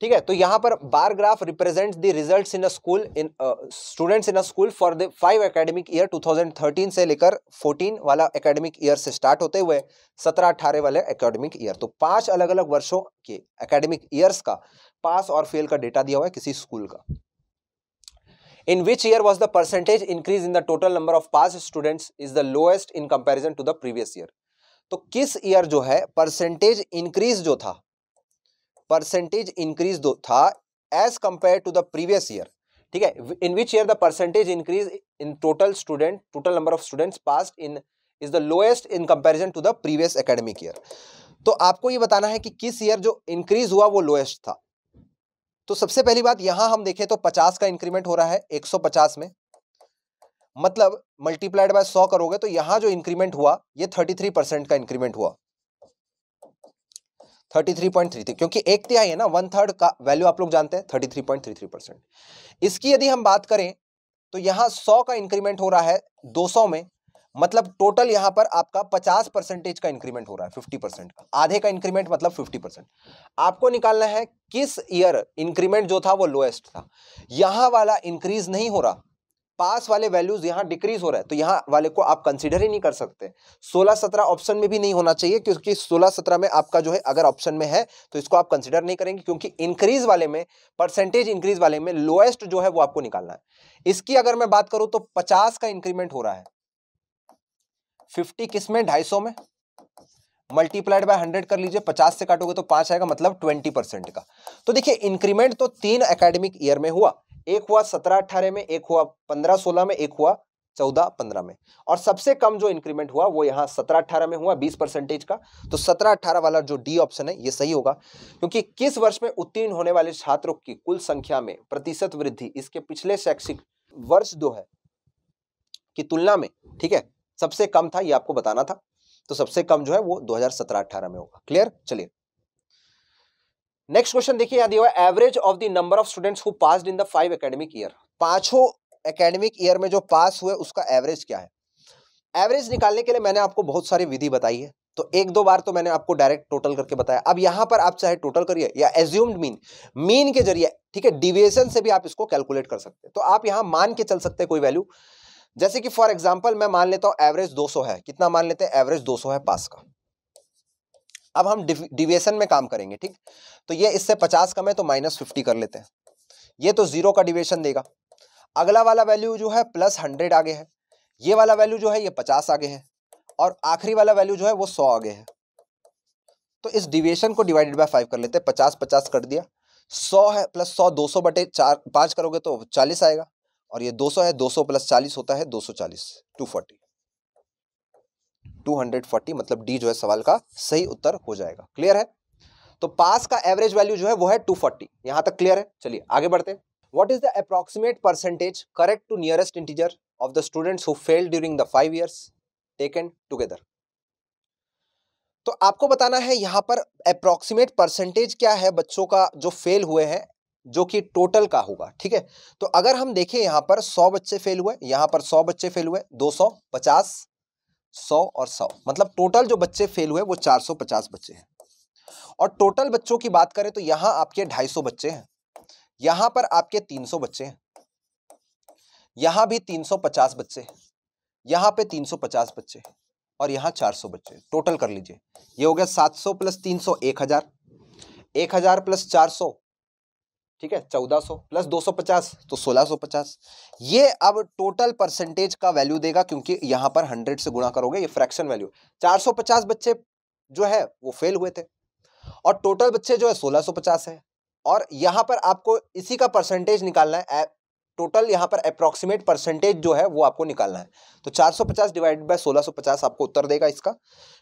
ठीक है तो यहां पर bar graph represent the result in a school in students in a school for the five academic year 2013 से लेकर 14 वाला एकेडमिक ईयर से स्टार्ट होते हुए 17 18 वाले एकेडमिक ईयर तो पांच अलग अलग वर्षों के एकेडमिक ईयर्स का पास और फेल का डेटा दिया हुआ है किसी स्कूल का in which year was the percentage increase in the total number of pass students is the lowest in comparison to the previous year तो किस ईयर जो है परसेंटेज इंक्रीज जो था परसेंटेज इंक्रीज दो था as compare to the previous year ठीक है in which year the percentage increase in total student total number of students pass in is the lowest in comparison to the previous academic year तो आपको ये बताना है कि किस year जो इंक्रीज हुआ वो लोएस्ट था तो सबसे पहली बात यहां हम देखें तो 50 का इंक्रीमेंट हो रहा है 150 में मतलब मल्टीप्लाइड बाय 100 करोगे तो यहां जो इंक्रीमेंट हुआ ये 33 परसेंट का इंक्रीमेंट हुआ thirty three point three three क्योंकि एक तिहाई है ना वन थर्ड का वैल्यू आप लोग जानते हैं thirty three point three three percent इसकी यदि हम बात करें तो यहाँ सौ का इंक्रीमेंट हो रहा है दो सौ में मतलब टोटल यहाँ पर आपका पचास परसेंटेज का इंक्रीमेंट हो रहा है फिफ्टी परसेंट का आधे का इंक्रीमेंट मतलब फिफ्टी परसेंट आपको निकालना है किस ईयर इंक्रीमेंट जो था वो लोएस्ट था यहाँ वाला इंक्रीज नहीं हो रहा पास वाले वैल्यूज यहाँ डिक्रीज हो रहा है तो यहाँ वाले को आप कंसिडर ही नहीं कर सकते सोलह सत्रह ऑप्शन में भी नहीं होना चाहिए क्योंकि सोलह सत्रह में आपका जो है अगर ऑप्शन में है तो इसको आप कंसिडर नहीं करेंगे क्योंकि इंक्रीज वाले में परसेंटेज इंक्रीज वाले में लोएस्ट जो है वो आपको निकालना है इसकी अगर मैं बात करूं तो पचास का इंक्रीमेंट हो रहा है फिफ्टी किस में ढाई में मल्टीप्लाइड बाय हंड्रेड कर लीजिए पचास से काटोगे तो पांच आएगा मतलब ट्वेंटी परसेंट का तो देखिए इंक्रीमेंट तो तीन एकेडमिक ईयर में हुआ एक हुआ सत्रह अट्ठारह में एक हुआ पंद्रह सोलह में एक हुआ चौदह पंद्रह में और सबसे कम जो इंक्रीमेंट हुआ वो यहाँ सत्रह अट्ठारह में हुआ बीस परसेंटेज का तो सत्रह अट्ठारह वाला जो डी ऑप्शन है ये सही होगा क्योंकि किस वर्ष में उत्तीर्ण होने वाले छात्रों की कुल संख्या में प्रतिशत वृद्धि इसके पिछले शैक्षिक वर्ष दो है की तुलना में ठीक है सबसे कम था ये आपको बताना था तो सबसे कम जो है वो दो हजार में होगा क्लियर चलिए नेक्स्ट क्वेश्चन देखिए यहाँ दिया हुआ average of the number of students who pass in the five academic year पांचों एकेडमिक ईयर में जो पास हुए उसका एवरेज क्या है एवरेज निकालने के लिए मैंने आपको बहुत सारी विधि बताई है तो एक दो बार तो मैंने आपको डायरेक्ट टोटल करके बताया अब यहाँ पर आप चाहे टोटल करिए या एज्यूम्ड मीन मीन के जरिए ठीक है डिविएशन से भी आप इसको कैलकुलेट कर सकते हैं तो आप यहाँ मान के चल सकते हैं कोई वैल्यू जैसे कि फॉर एग्जाम्पल मैं मान लेता हूँ एवरेज दो है कितना मान लेते हैं एवरेज दो है पास का अब हम डिविएशन में काम करेंगे ठीक तो ये इससे पचास कम है तो माइनस फिफ्टी कर लेते हैं ये तो जीरो का डिविएशन देगा अगला वाला वैल्यू जो है प्लस हंड्रेड आगे है ये वाला वैल्यू जो है ये पचास आगे है और आखिरी वाला वैल्यू जो है वो सौ आगे है तो इस डिविएशन को डिवाइडेड बाय फाइव कर लेते हैं पचास पचास कर दिया सौ है प्लस सौ दो सौ बटे चार पाँच करोगे तो चालीस आएगा और ये दो सौ है दो सौ प्लस चालीस होता है दो सौ चालीस टू फोर्टी 240 मतलब डी जो है सवाल का सही उत्तर हो जाएगा क्लियर है तो पास का एवरेज वैल्यू जो है वो है 240 फोर्टी यहां तक क्लियर है चलिए आगे बढ़ते हैं is the approximate percentage correct to nearest integer of the the who fail during the five years years taken together तो आपको बताना है यहां पर अप्रोक्सीमेट परसेंटेज क्या है बच्चों का जो फेल हुए हैं जो कि टोटल का होगा ठीक है तो अगर हम देखें यहां पर 100 बच्चे फेल हुए यहां पर 100 बच्चे फेल हुए 250 सौ और सौ मतलब टोटल जो बच्चे फेल हुए वो चार सौ पचास बच्चे हैं और टोटल बच्चों की बात करें तो यहां आपके ढाई सौ बच्चे हैं यहां पर आपके तीन सौ बच्चे हैं यहां भी तीन सौ पचास बच्चे हैं यहां पे तीन सौ पचास बच्चे और यहां चार सौ बच्चे टोटल कर लीजिए ये हो गया सात सौ प्लस तीन सौ एक हजार एक हजार प्लस चार सौ ठीक है 1400 प्लस 250 तो 1650 ये अब टोटल परसेंटेज का वैल्यू देगा क्योंकि यहां पर 100 से गुणा करोगे ये फ्रैक्शन वैल्यू 450 बच्चे जो है वो फेल हुए थे और टोटल बच्चे जो है 1650 है और यहां पर आपको इसी का परसेंटेज निकालना है टोटल यहां पर अप्रोक्सीमेट परसेंटेज जो है वो आपको निकालना है तो 450 डिवाइडेड बाय 1650 आपको उत्तर देगा इसका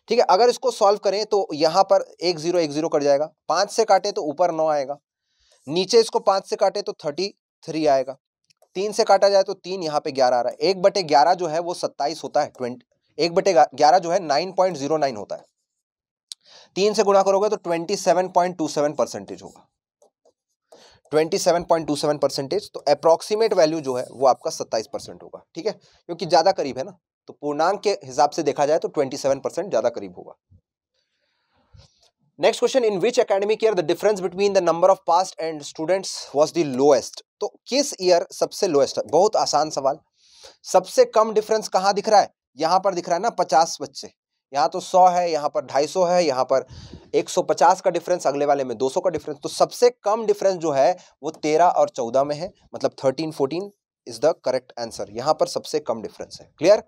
ठीक है अगर इसको सॉल्व करें तो यहां पर एक जीरो एक जीरो कट जाएगा पांच से काटे तो ऊपर नौ आएगा नीचे इसको पांच से काटे तो थर्टी थ्री आएगा तीन से काटा जाए तो तीन यहाँ पे ग्यारह आ रहा है एक बटे ग्यारह जो है वो सत्ताईस होता है ट्वेंटी एक बटे ग्यारह जो है नाइन पॉइंट जीरो नाइन होता है तीन से गुणा करोगे तो twenty seven point two seven percentage होगा twenty seven point two seven percentage तो अप्रोक्सीमेट वैल्यू जो है वो आपका सत्ताईस परसेंट होगा ठीक है क्योंकि ज़्यादा करीब है ना तो पूर्णांक के हिसाब से देखा जाए तो ट्वेंटी सेवन परसेंट ज़्यादा करीब होगा next question in which academic year the difference between the number of passed and students was the lowest तो किस ईयर सबसे लोएस्ट है बहुत आसान सवाल सबसे कम डिफरेंस कहाँ दिख रहा है यहाँ पर दिख रहा है ना पचास बच्चे यहाँ तो सौ है यहाँ पर ढाई सौ है यहाँ पर एक सौ पचास का डिफरेंस अगले वाले में दो सौ का डिफरेंस तो सबसे कम डिफरेंस जो है वो तेरह और चौदह में है मतलब thirteen fourteen is the correct answer यहाँ पर सबसे कम डिफरेंस है क्लियर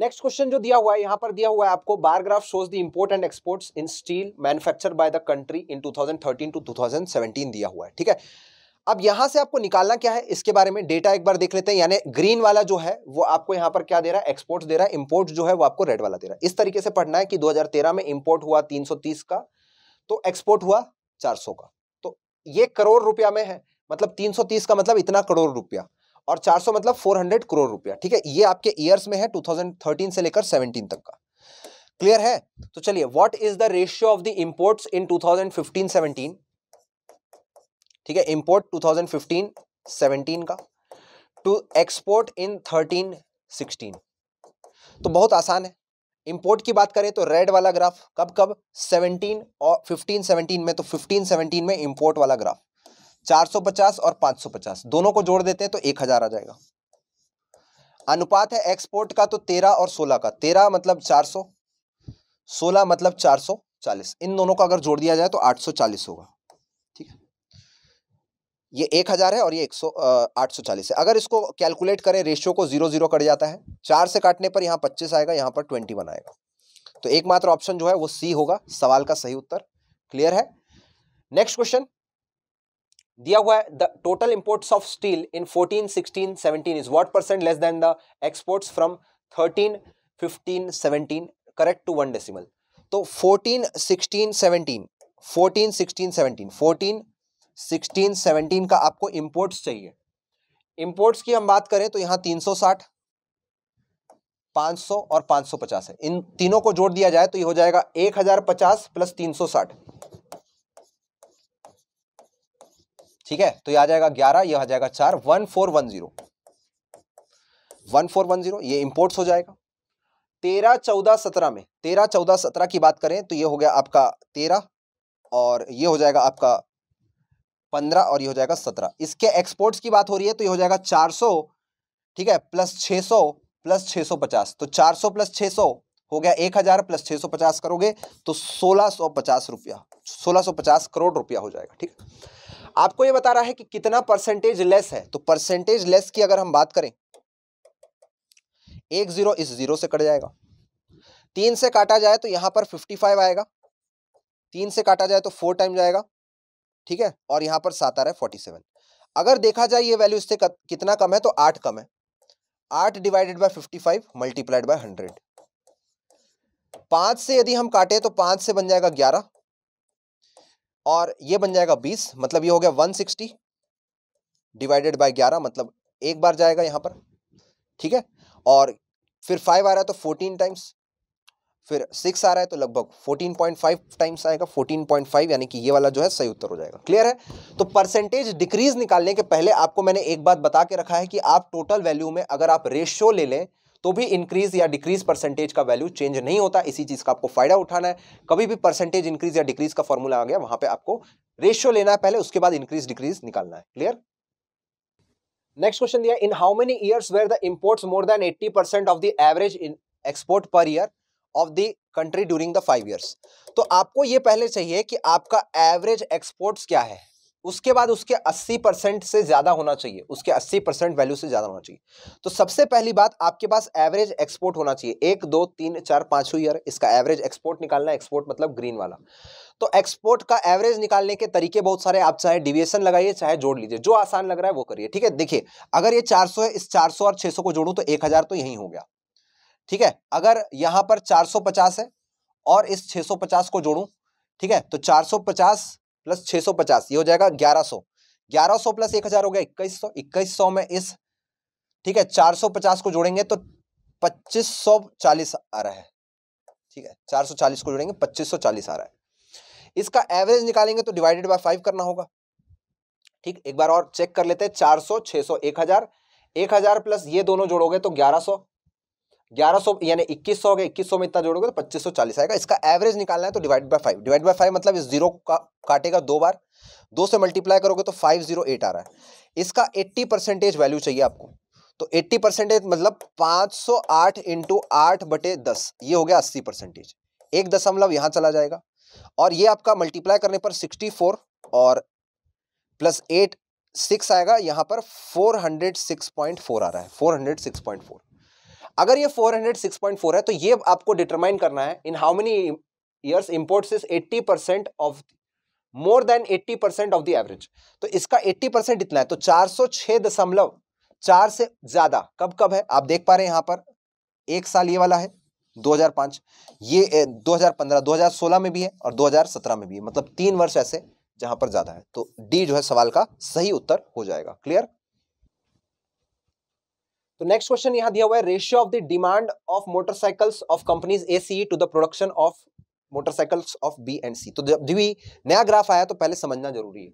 नेक्स्ट क्वेश्चन जो दिया हुआ है यहाँ पर दिया हुआ है आपको bar graph shows the import and exports in steel manufacture by the country in 2013 to 2017 दिया हुआ है ठीक है अब यहां से आपको निकालना क्या है इसके बारे में डेटा एक बार देख लेते हैं यानी ग्रीन वाला जो है वो आपको यहां पर क्या दे रहा है एक्सपोर्ट्स दे रहा है इंपोर्ट जो है वो आपको रेड वाला दे रहा है इस तरीके से पढ़ना है कि 2013 में इंपोर्ट हुआ 330 का तो एक्सपोर्ट हुआ 400 का तो ये करोड़ रुपया में है मतलब 330 का मतलब इतना करोड़ रुपया और 400 मतलब 400 करोड़ रुपया ठीक है ये आपके ईयर्स में है 2013 से लेकर 17 तक का क्लियर है तो चलिए what is the ratio of the imports in 2015-17 ठीक है इंपोर्ट 2015-17 का टू एक्सपोर्ट इन 13-16 तो बहुत आसान है इंपोर्ट की बात करें तो रेड वाला ग्राफ कब कब 17 और 15 17 में तो 15 17 में इंपोर्ट वाला ग्राफ 450 और 550 दोनों को जोड़ देते हैं तो 1000 आ जाएगा अनुपात है एक्सपोर्ट का तो 13 और 16 का 13 मतलब 400 16 मतलब 440 इन दोनों का अगर जोड़ दिया जाए तो 840 होगा ठीक है ये 1000 है और ये सौ चालीस है अगर इसको कैलकुलेट करें रेशियो को जीरो जीरो कट जाता है चार से काटने पर यहाँ पच्चीस आएगा यहाँ पर ट्वेंटी वन आएगा तो एकमात्र ऑप्शन जो है वो सी होगा सवाल का सही उत्तर क्लियर है नेक्स्ट क्वेश्चन दिया हुआ है the total imports of steel in 14, 16, 17 is what percent less than the exports from 13, 15, 17 correct to one decimal तो 14, 16, 17, 14, 16, 17, 14, 16, 17 का आपको इम्पोर्ट्स चाहिए इम्पोर्ट्स की हम बात करें तो यहाँ 360, सौ और सौ पचास है इन तीनों को जोड़ दिया जाए तो ये हो जाएगा एक हजार पचास प्लस तीन सौ साठ ठीक है तो यह आ जाएगा ग्यारह यह आ जाएगा चार one four one zero one four one zero ये इंपोर्ट्स हो जाएगा तेरह चौदह सत्रह में तेरह चौदह सत्रह की बात करें तो ये हो गया आपका तेरह और ये हो जाएगा आपका पंद्रह और ये हो जाएगा सत्रह इसके एक्सपोर्ट्स की बात हो रही है तो ये हो जाएगा चार सौ ठीक है प्लस छः सौ प्लस छः सौ पचास तो चार सौ प्लस छः सौ हो गया एक हज़ार प्लस छः सौ पचास करोगे तो सोलह सौ पचास रुपया सोलह सौ पचास करोड़ रुपया हो जाएगा ठीक है आपको ये बता रहा है कि कितना परसेंटेज लेस है तो परसेंटेज लेस की अगर हम बात करें एक जीरो इस जीरो से कट जाएगा तीन से काटा जाए तो यहां पर फिफ्टी फाइव आएगा तीन से काटा जाए तो फोर टाइम जाएगा ठीक है और यहां पर सात आ रहा है फोर्टी सेवन अगर देखा जाए ये वैल्यू इससे कितना कम है तो आठ कम है आठ divided by fifty five multiplied by hundred पांच से यदि हम काटे तो पांच से बन जाएगा ग्यारह और ये बन जाएगा बीस मतलब ये हो गया वन सिक्सटी डिवाइडेड बाई ग्यारह मतलब एक बार जाएगा यहाँ पर ठीक है और फिर फाइव आ रहा है तो फोर्टीन टाइम्स फिर सिक्स आ रहा है तो लगभग फोर्टीन पॉइंट फाइव टाइम्स आएगा फोर्टीन पॉइंट फाइव यानी कि ये वाला जो है सही उत्तर हो जाएगा क्लियर है तो परसेंटेज डिक्रीज निकालने के पहले आपको मैंने एक बात बता के रखा है कि आप टोटल वैल्यू में अगर आप रेशियो ले लें तो भी इंक्रीज या डिक्रीज परसेंटेज का वैल्यू चेंज नहीं होता इसी चीज़ का आपको फायदा उठाना है कभी भी परसेंटेज इंक्रीज या डिक्रीज का फॉर्मूला आ गया वहां पर आपको रेशियो लेना है पहले उसके बाद इंक्रीज डिक्रीज निकालना है क्लियर नेक्स्ट क्वेश्चन दिया in how many years were the imports more than eighty percent of the average in export per year of the country during the five years तो आपको ये पहले चाहिए कि आपका एवरेज एक्सपोर्ट्स क्या है उसके बाद उसके 80 परसेंट से ज़्यादा होना चाहिए उसके 80 परसेंट वैल्यू से ज़्यादा होना चाहिए तो सबसे पहली बात आपके पास एवरेज एक्सपोर्ट होना चाहिए एक दो तीन चार पाँचों ईयर इसका एवरेज एक्सपोर्ट निकालना एक्सपोर्ट मतलब ग्रीन वाला तो एक्सपोर्ट का एवरेज निकालने के तरीके बहुत सारे आप चाहे डिविएशन लगाइए चाहे जोड़ लीजिए जो आसान लग रहा है वो करिए ठीक है देखिए अगर ये चार है इस चार और छह को जोड़ू तो एक तो यही हो गया ठीक है अगर यहां पर चार है और इस 650 को जोड़ू ठीक है तो चार प्लस छह सौ पचास ये हो जाएगा ग्यारह सौ ग्यारह सौ प्लस एक हजार हो गया इक्कीस सौ इक्कीस सौ में इस ठीक है चार सौ पचास को जोड़ेंगे तो पच्चीस सौ चालीस आ रहा है ठीक है चार सौ चालीस को जोड़ेंगे पच्चीस सौ चालीस आ रहा है इसका एवरेज निकालेंगे तो डिवाइडेड बाय फाइव करना होगा ठीक एक बार और चेक कर लेते हैं चार सौ छह सौ एक हजार एक हजार प्लस ये दोनों जोड़ोगे तो ग्यारह सौ ग्यारह सौ यानी इक्कीस सौ हो इक्कीस सौ में इतना जोड़ोगे तो पच्चीस सौ चालीस आएगा इसका एवरेज निकालना है तो divide by five divide by five मतलब इस जीरो का, काटेगा दो बार दो से मल्टीप्लाई करोगे तो फाइव जीरो एट आ रहा है इसका एट्टी परसेंटेज वैल्यू चाहिए आपको तो एट्टी परसेंटेज मतलब पाँच सौ आठ इंटू आठ बटे दस ये हो गया अस्सी परसेंटेज एक दशमलव यहाँ चला जाएगा और ये आपका मल्टीप्लाई करने पर सिक्सटी फोर और प्लस एट सिक्स आएगा यहाँ पर four hundred six point four आ रहा है four hundred six point four अगर ये 406.4 है तो ये आपको डिटरमाइन करना है in how many years imports is 80 percent of more than 80 percent of the average तो इसका 80 परसेंट इतना है तो चार दशमलव चार से ज़्यादा कब कब है आप देख पा रहे हैं यहाँ पर एक साल ये वाला है 2005 ये 2015 2016 में भी है और 2017 में भी है मतलब तीन वर्ष ऐसे जहां पर ज्यादा है तो डी जो है सवाल का सही उत्तर हो जाएगा क्लियर तो नेक्स्ट क्वेश्चन यहां दिया हुआ है ratio of the demand of motorcycles of companies A C to the production of motorcycles of B and C तो जब भी नया ग्राफ आया तो पहले समझना जरूरी है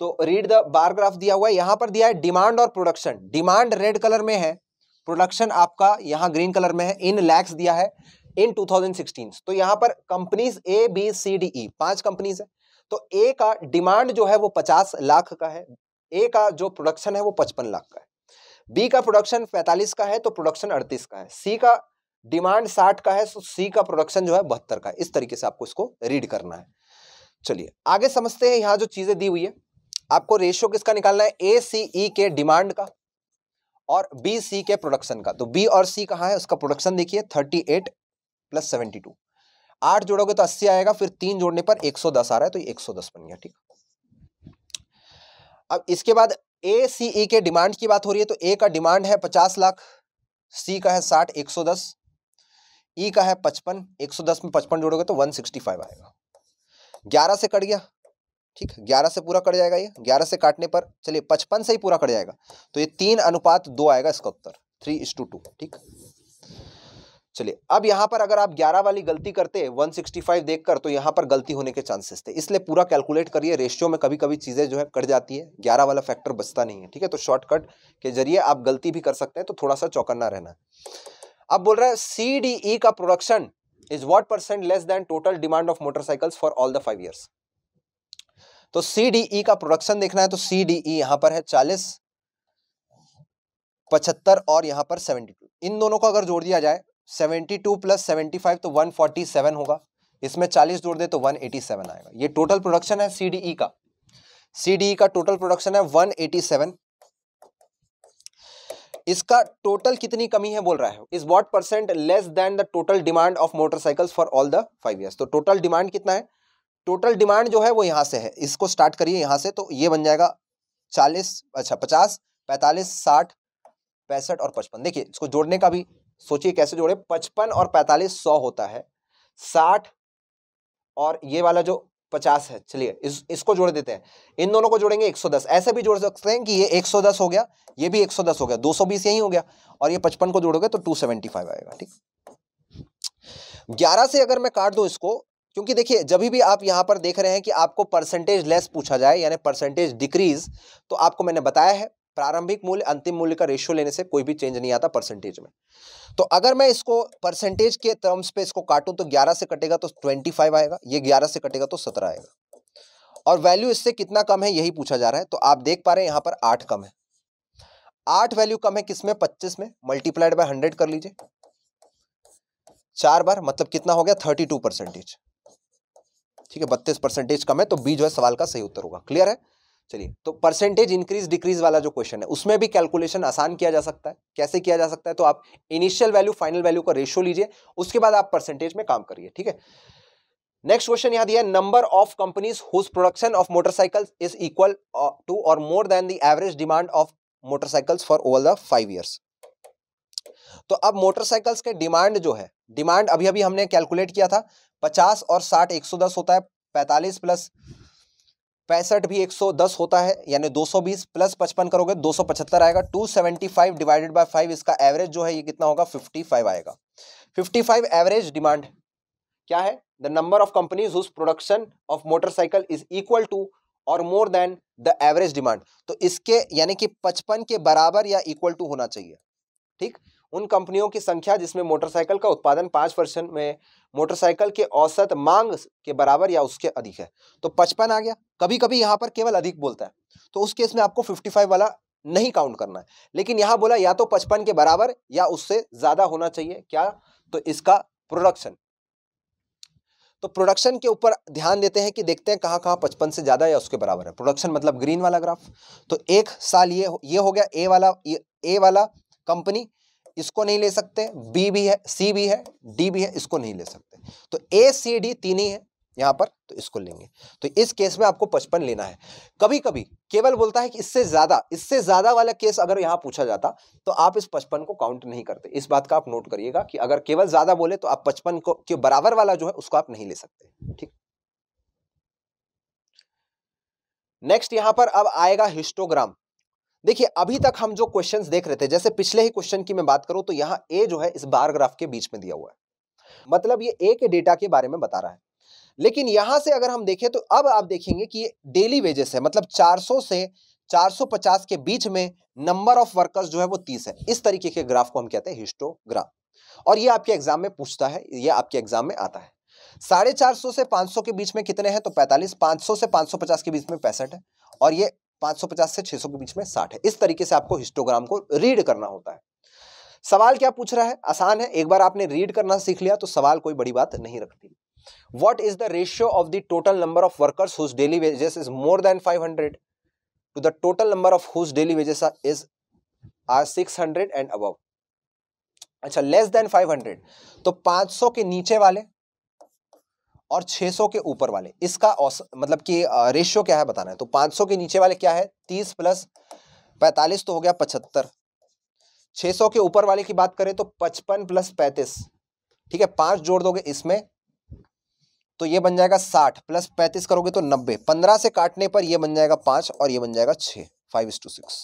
तो रीड द बार ग्राफ दिया हुआ है यहां पर दिया है डिमांड और प्रोडक्शन डिमांड रेड कलर में है प्रोडक्शन आपका यहाँ ग्रीन कलर में है इन लैक्स दिया है इन 2016 तो यहाँ पर companies A B C D E पांच कंपनीज है तो ए का डिमांड जो है वो 50 लाख का है ए का जो प्रोडक्शन है वो 55 लाख का है बी का प्रोडक्शन 45 का है तो प्रोडक्शन 38 का है सी का डिमांड 60 का है तो सी का प्रोडक्शन जो है बहत्तर का है इस तरीके से आपको इसको रीड करना है चलिए आगे समझते हैं यहाँ जो चीज़ें दी हुई है आपको रेशियो किसका निकालना है ए सी ई के डिमांड का और बी सी के प्रोडक्शन का तो बी और सी कहाँ है उसका प्रोडक्शन देखिए thirty eight plus seventy two आठ जोड़ोगे तो अस्सी आएगा फिर तीन जोड़ने पर एक सौ दस आ रहा है तो एक सौ दस बन गया ठीक अब इसके बाद ए सी ई के डिमांड की बात हो रही है तो ए का डिमांड है पचास लाख सी का है साठ एक सौ दस ई e का है पचपन एक सौ दस में पचपन जोड़ोगे तो वन सिक्सटी फाइव आएगा ग्यारह से कट गया ठीक है ग्यारह से पूरा कट जाएगा ये ग्यारह से काटने पर चलिए पचपन से ही पूरा कट जाएगा तो ये तीन अनुपात दो आएगा इसका उत्तर three is to two two चलिए अब यहां पर अगर आप 11 वाली गलती करते 165 देखकर तो यहां पर गलती होने के चांसेस थे इसलिए पूरा कैलकुलेट करिए रेशियो में कभी कभी चीज़ें जो है कट जाती है 11 वाला फैक्टर बचता नहीं है ठीक है तो शॉर्टकट के जरिए आप गलती भी कर सकते हैं तो थोड़ा सा चौकन्ना रहना अब बोल रहा है सी डी ई e का production is what percent less than total demand of motorcycles for all the five years तो सी डी ई का प्रोडक्शन देखना है तो सी डी ई पर है चालीस पचहत्तर और यहां पर सेवेंटी टू इन दोनों को अगर जोड़ दिया जाए seventy two plus seventy five तो वन फोर्टी सेवन होगा इसमें चालीस जोड़ दे तो वन एटी सेवन आएगा ये टोटल प्रोडक्शन है सी e का सी e का टोटल प्रोडक्शन है वन एटी सेवन इसका टोटल कितनी कमी है बोल रहा है is what percent less than the total demand of motorcycles for all the five years तो टोटल डिमांड कितना है टोटल डिमांड जो है वो यहाँ से है इसको स्टार्ट करिए यहाँ से तो ये बन जाएगा चालीस अच्छा पचास पैंतालीस साठ पैंसठ और पचपन देखिए इसको जोड़ने का भी सोचिए कैसे जोड़े पचपन और पैंतालीस सौ होता है साठ और ये वाला जो पचास है चलिए इस इसको जोड़ देते हैं इन दोनों को जोड़ेंगे एक सौ दस ऐसे भी जोड़ सकते हैं कि ये दस हो गया ये भी एक सौ दस हो गया दो सौ बीस यही हो गया और ये पचपन को जोड़ोगे तो टू सेवेंटी फाइव आएगा ठीक ग्यारह से अगर मैं काट दूं इसको क्योंकि देखिए जब भी आप यहां पर देख रहे हैं कि आपको परसेंटेज लेस पूछा जाए यानी परसेंटेज डिक्रीज तो आपको मैंने बताया है प्रारंभिक मूल्य अंतिम मूल्य का रेशियो लेने से कोई भी चेंज नहीं आता परसेंटेज में तो अगर मैं इसको परसेंटेज के टर्म्स पे इसको काटूं तो 11 से कटेगा तो 25 आएगा ये 11 से कटेगा तो 17 आएगा और वैल्यू इससे कितना कम है यही पूछा जा रहा है तो आप देख पा रहे हैं यहाँ पर आठ कम है आठ वैल्यू कम है किसमें पच्चीस में मल्टीप्लाइड बाय हंड्रेड कर लीजिए चार बार मतलब कितना हो गया थर्टी टू परसेंटेज ठीक है बत्तीस परसेंटेज कम है तो बी जो है सवाल का सही उत्तर होगा क्लियर है चलिए तो परसेंटेज इंक्रीज डिक्रीज वाला जो क्वेश्चन है उसमें भी कैलकुलेशन आसान किया जा सकता है कैसे किया जा सकता है तो आप इनिशियल वैल्यू फाइनल वैल्यू का रेशियो लीजिए उसके बाद आप परसेंटेज में काम करिए ठीक है नेक्स्ट क्वेश्चन यहां दिया है number of companies whose production of motorcycles is equal to or more than the average demand of motorcycles for over the five years तो अब मोटरसाइकिल्स के डिमांड जो है डिमांड अभी अभी हमने कैलकुलेट किया था 50 और 60 110 होता है 45 प्लस पैंसठ भी 110 होता है यानी 220 प्लस 55 करोगे 275 आएगा 275 डिवाइडेड बाय 5 इसका एवरेज जो है ये कितना होगा 55 आएगा 55 एवरेज डिमांड क्या है the number of companies whose production of motorcycle is equal to or more than the average demand तो इसके यानी कि 55 के बराबर या इक्वल टू होना चाहिए ठीक उन कंपनियों की संख्या जिसमें मोटरसाइकिल का उत्पादन पाँच परसेंट में मोटरसाइकिल के औसत मांग के बराबर या उसके अधिक है तो पचपन आ गया कभी कभी यहाँ पर केवल अधिक बोलता है तो उस केस में आपको फिफ्टी फाइव वाला नहीं काउंट करना है लेकिन यहाँ बोला या तो पचपन के बराबर या उससे ज़्यादा होना चाहिए क्या तो इसका प्रोडक्शन तो प्रोडक्शन के ऊपर ध्यान देते हैं कि देखते हैं कहाँ कहाँ पचपन से ज़्यादा या उसके बराबर है प्रोडक्शन मतलब ग्रीन वाला ग्राफ तो एक साल ये ये हो गया ए वाला ए वाला कंपनी इसको नहीं ले सकते बी भी है सी भी है डी भी है इसको नहीं ले सकते तो ए सी डी तीन ही है यहां पर तो इसको लेंगे तो इस केस में आपको पचपन लेना है कभी कभी केवल बोलता है कि इससे ज्यादा इससे ज्यादा वाला केस अगर यहां पूछा जाता तो आप इस पचपन को काउंट नहीं करते इस बात का आप नोट करिएगा कि अगर केवल ज्यादा बोले तो आप पचपन को के बराबर वाला जो है उसको आप नहीं ले सकते ठीक नेक्स्ट यहां पर अब आएगा हिस्टोग्राम देखिए अभी तक हम जो क्वेश्चंस देख रहे थे जैसे पिछले ही क्वेश्चन की मैं बात करूं तो यहाँ ए जो है इस बार ग्राफ के बीच में दिया हुआ है मतलब ये ए के डेटा के बारे में बता रहा है लेकिन यहां से अगर हम देखें तो अब आप देखेंगे कि डेली वेजेस है मतलब 400 से 450 के बीच में नंबर ऑफ वर्कर्स जो है वो 30 है इस तरीके के ग्राफ को हम कहते हैं हिस्टोग्राफ और ये आपके एग्जाम में पूछता है ये आपके एग्जाम में आता है साढ़े चार से पाँच के बीच में कितने हैं तो पैंतालीस पाँच से पाँच के बीच में पैंसठ है और ये 550 से 600 के बीच में 60 है इस तरीके से आपको हिस्टोग्राम को रीड करना होता है सवाल क्या पूछ रहा है आसान है एक बार आपने रीड करना सीख लिया तो सवाल कोई बड़ी बात नहीं रखती what is the ratio of the total number of workers whose daily wages is more than 500 hundred to the total number of whose daily wages is are 600 hundred and अब अच्छा लेस देन 500 तो 500 के नीचे वाले और 600 के ऊपर वाले इसका मतलब कि रेशियो क्या है बताना है तो 500 के नीचे वाले क्या है 30 प्लस 45 तो हो गया 75 600 के ऊपर वाले की बात करें तो 55 प्लस 35 ठीक है पांच जोड़ दोगे इसमें तो ये बन जाएगा 60 प्लस 35 करोगे तो 90 15 से काटने पर ये बन जाएगा पांच और ये बन जाएगा छ five is to six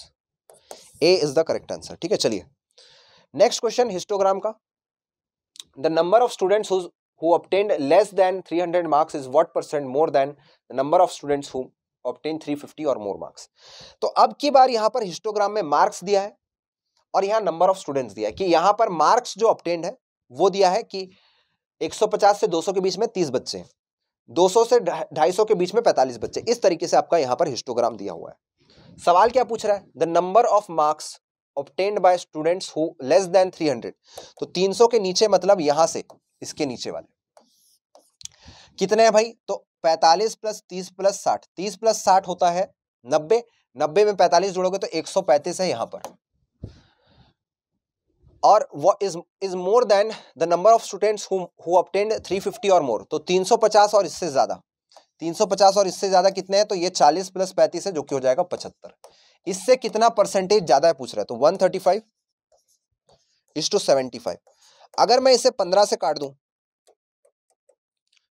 A is the correct answer ठीक है चलिए नेक्स्ट क्वेश्चन हिस्टोग्राम का the number of students who obtained less than 300 marks is what percent more than the number of students who obtained 350 or more marks तो अब की बार यहाँ पर histogram में मार्क्स दिया है और यहाँ नंबर ऑफ स्टूडेंट्स दिया है कि यहाँ पर मार्क्स जो ऑप्टेंड है वो दिया है कि 150 से 200 के बीच में 30 बच्चे हैं 200 से 250 के बीच में 45 बच्चे इस तरीके से आपका यहाँ पर हिस्टोग्राम दिया हुआ है सवाल क्या पूछ रहा है the number of marks obtained by students who less than 300 तो 300 के नीचे मतलब यहाँ से इसके नीचे वाले कितने हैं भाई तो 45 प्लस 30 प्लस 60 30 प्लस 60 होता है 90 90 में 45 जोड़ोगे तो 135 है यहां पर और वो is is more than the number of students who obtained 350 or मोर तो 350 और इससे ज्यादा 350 और इससे ज्यादा कितने हैं तो ये 40 प्लस 35 है जो कि हो जाएगा 75 इससे कितना परसेंटेज ज्यादा है पूछ रहा है तो 135 इज टू 75 अगर मैं इसे पंद्रह से काट दूं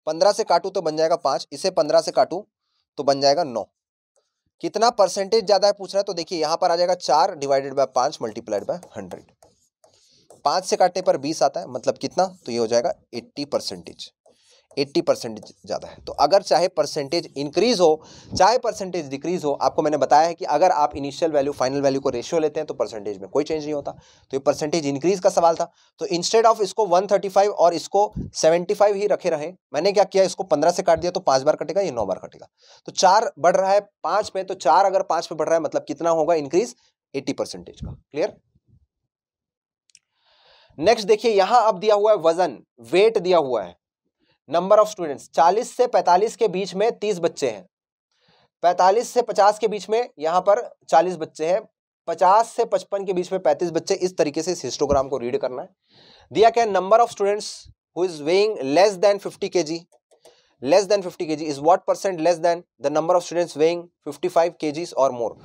पंद्रह से काटू तो बन जाएगा पांच इसे पंद्रह से काटू तो बन जाएगा नौ कितना परसेंटेज ज्यादा है पूछ रहा है तो देखिए यहां पर आ जाएगा चार डिवाइडेड बाय पांच मल्टीप्लाइड बाय हंड्रेड पांच से काटने पर बीस आता है मतलब कितना तो ये हो जाएगा एट्टी परसेंटेज एट्टी परसेंट ज़्यादा है तो अगर चाहे परसेंटेज इंक्रीज़ हो चाहे परसेंटेज डिक्रीज़ हो आपको मैंने बताया है कि अगर आप इनिशियल वैल्यू फाइनल वैल्यू को रेशियो लेते हैं तो परसेंटेज में कोई चेंज नहीं होता तो ये परसेंटेज इंक्रीज़ का सवाल था तो इंस्टेड ऑफ इसको वन और इसको सेवेंटी ही रखे रहे मैंने क्या किया इसको पंद्रह से काट दिया तो पाँच बार कटेगा या नौ बार कटेगा तो चार बढ़ रहा है पाँच पे तो चार अगर पाँच पे बढ़ रहा है मतलब कितना होगा इंक्रीज़ एट्टी परसेंटेज का क्लियर नेक्स्ट देखिए यहां अब दिया हुआ है वजन वेट दिया हुआ है नंबर ऑफ स्टूडेंट्स 40 से 45 के बीच में 30 बच्चे हैं 45 से 50 के बीच में यहाँ पर 40 बच्चे हैं 50 से 55 के बीच में 35 बच्चे इस तरीके से इस हिस्टोग्राम को रीड करना है दिया क्या number of students who is weighing less than 50 K G less than 50 K G is what percent less than the number of students weighing 55 K जीज और मोर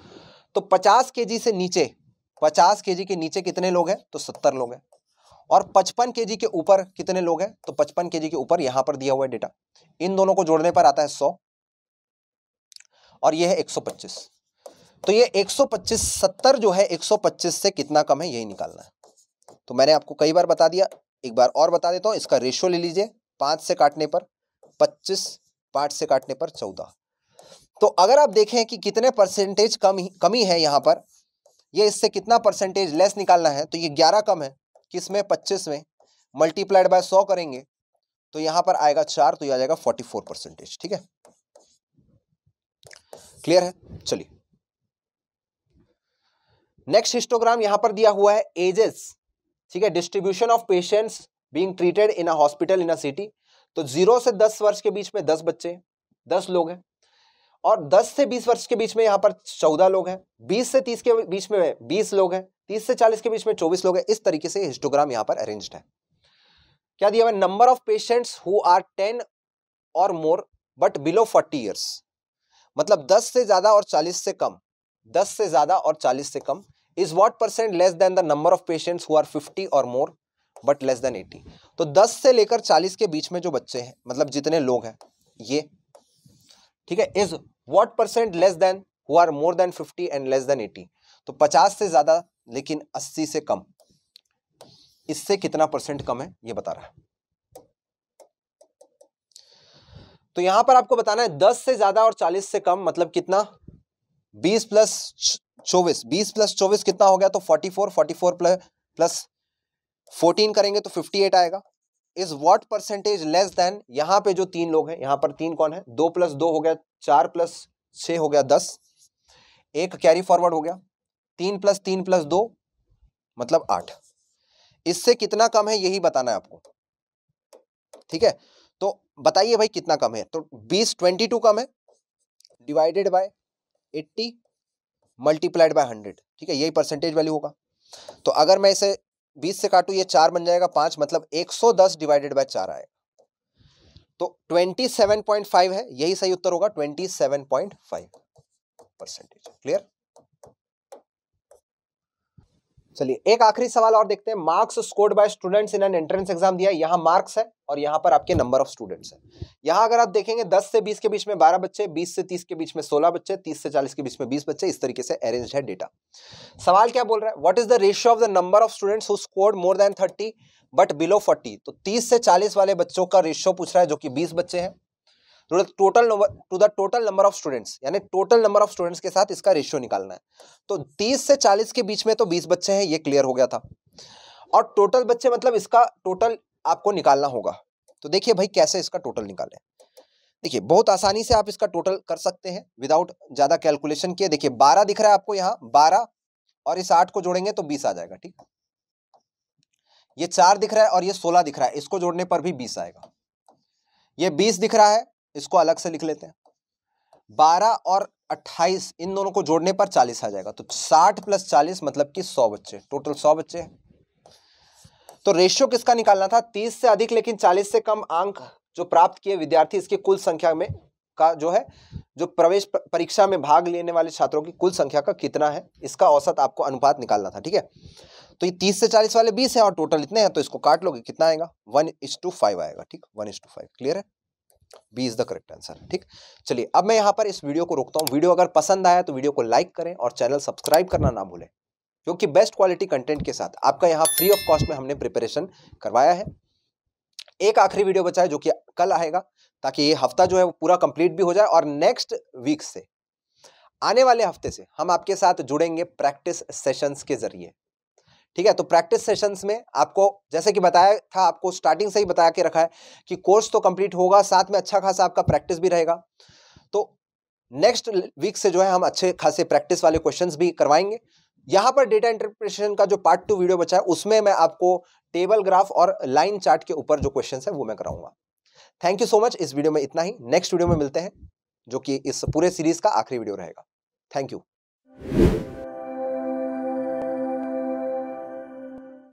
तो पचास के जी से नीचे पचास के जी के नीचे कितने लोग हैं तो सत्तर लोग हैं और 55 के के ऊपर कितने लोग हैं तो 55 के के ऊपर यहां पर दिया हुआ है डेटा इन दोनों को जोड़ने पर आता है 100 और यह है 125 तो ये 125 70 जो है 125 से कितना कम है यही निकालना है तो मैंने आपको कई बार बता दिया एक बार और बता देता हूँ इसका रेशियो ले लीजिए पाँच से काटने पर पच्चीस पाँच से काटने पर चौदह तो अगर आप देखें कि कितने परसेंटेज कम कमी है यहाँ पर ये इससे कितना परसेंटेज लेस निकालना है तो ये ग्यारह कम है किस में पच्चीस में मल्टीप्लाइड बाय सौ करेंगे तो यहां पर आएगा चार तो यह आ जाएगा फोर्टी फोर परसेंटेज ठीक है क्लियर है चलिए नेक्स्ट हिस्टोग्राम यहां पर दिया हुआ है एजेस ठीक है distribution of patients being treated in a hospital in a city तो जीरो से दस वर्ष के बीच में दस बच्चे दस लोग हैं और दस से बीस वर्ष के बीच में यहां पर चौदह लोग हैं बीस से तीस के बीच में बीस लोग हैं तीस से चालीस के बीच में चौबीस लोग हैं इस तरीके से हिस्टोग्राम यहाँ पर अरेंज है क्या दिया हुआ number of patients who are ten or more but below forty years मतलब दस से ज्यादा और चालीस से कम दस से ज्यादा और चालीस से कम is what percent less than the number of patients who are fifty or more but less than eighty तो दस से लेकर चालीस के बीच में जो बच्चे हैं मतलब जितने लोग हैं ये ठीक है is what percent less than who are more than fifty and less than eighty तो पचास से ज़्यादा लेकिन अस्सी से कम इससे कितना परसेंट कम है ये बता रहा है तो यहां पर आपको बताना है दस से ज्यादा और चालीस से कम मतलब कितना बीस प्लस चौबीस बीस प्लस चौबीस कितना हो गया तो forty four forty four plus fourteen करेंगे तो फिफ्टी एट आएगा is what percentage less than यहां पे जो तीन लोग हैं यहां पर तीन कौन है दो प्लस दो हो गया चार प्लस छ हो गया दस एक कैरी फॉरवर्ड हो गया तीन प्लस तीन प्लस दो मतलब आठ इससे कितना कम है यही बताना है आपको ठीक है तो बताइए भाई कितना कम है तो बीस ट्वेंटी टू कम है divided by eighty multiplied by hundred ठीक है यही परसेंटेज वैल्यू होगा तो अगर मैं इसे बीस से काटू ये चार बन जाएगा पांच मतलब एक सौ दस डिवाइडेड बाय चार आएगा तो ट्वेंटी सेवन पॉइंट फाइव है यही सही उत्तर होगा twenty seven point five percentage clear चलिए एक आखिरी सवाल और देखते हैं marks scored by students in an entrance exam दिया यहाँ मार्क्स है और यहाँ पर आपके नंबर ऑफ स्टूडेंट्स है यहाँ अगर आप देखेंगे 10 से 20 के बीच में 12 बच्चे 20 से 30 के बीच में 16 बच्चे 30 से 40 के बीच में 20 बच्चे इस तरीके से अरेंज है डेटा सवाल क्या बोल रहा है what is the ratio of the number of students who scored more than thirty but below forty तो तीस से चालीस वाले बच्चों का रेशियो पूछ रहा है जो कि बीस बच्चे हैं total to the total number of students यानी टोटल नंबर ऑफ स्टूडेंट्स के साथ इसका रेशियो निकालना है तो 30 से 40 के बीच में तो 20 बच्चे हैं ये क्लियर हो गया था और टोटल बच्चे मतलब इसका टोटल आपको निकालना होगा तो देखिए भाई कैसे इसका टोटल निकालें देखिए बहुत आसानी से आप इसका टोटल कर सकते हैं विदाउट ज़्यादा कैलकुलेशन किए देखिए बारह दिख रहा है आपको यहाँ बारह और इस आठ को जोड़ेंगे तो बीस आ जाएगा ठीक ये चार दिख रहा है और ये सोलह दिख रहा है इसको जोड़ने पर भी बीस आएगा ये बीस दिख रहा है इसको अलग से लिख लेते हैं बारह और अट्ठाईस इन दोनों को जोड़ने पर चालीस आ जाएगा तो साठ प्लस चालीस मतलब कि सौ बच्चे टोटल सौ बच्चे तो रेशियो किसका निकालना था तीस से अधिक लेकिन चालीस से कम अंक जो प्राप्त किए विद्यार्थी इसके कुल संख्या में का जो है जो प्रवेश परीक्षा में भाग लेने वाले छात्रों की कुल संख्या का कितना है इसका औसत आपको अनुपात निकालना था ठीक है तो ये तीस से चालीस वाले बीस है और टोटल इतने हैं तो इसको काट लोगे कितना आएगा वन इज टू फाइव आएगा ठीक one is to five clear है B is the correct answer ठीक चलिए अब मैं यहां पर इस वीडियो को रोकता हूं वीडियो अगर पसंद आया तो वीडियो को लाइक करें और चैनल सब्सक्राइब करना ना भूलें क्योंकि बेस्ट क्वालिटी कंटेंट के साथ आपका यहाँ फ्री ऑफ कॉस्ट में हमने प्रिपरेशन करवाया है एक आखिरी वीडियो बचा है जो कि कल आएगा ताकि ये हफ्ता जो है वो पूरा कंप्लीट भी हो जाए और नेक्स्ट वीक से आने वाले हफ्ते से हम आपके साथ जुड़ेंगे प्रैक्टिस सेशंस के जरिए ठीक है तो प्रैक्टिस सेशंस में आपको जैसे कि बताया था आपको स्टार्टिंग से ही बता के रखा है कि कोर्स तो कंप्लीट होगा साथ में अच्छा खासा आपका प्रैक्टिस भी रहेगा तो नेक्स्ट वीक से जो है हम अच्छे खासे प्रैक्टिस वाले क्वेश्चन भी करवाएंगे यहाँ पर डेटा इंटरप्रिटेशन का जो पार्ट टू वीडियो बचा है उसमें मैं आपको टेबल ग्राफ और लाइन चार्ट के ऊपर जो क्वेश्चन है वो मैं कराऊंगा थैंक यू सो मच इस वीडियो में इतना ही नेक्स्ट वीडियो में मिलते हैं जो कि इस पूरे सीरीज का आखिरी वीडियो रहेगा थैंक यू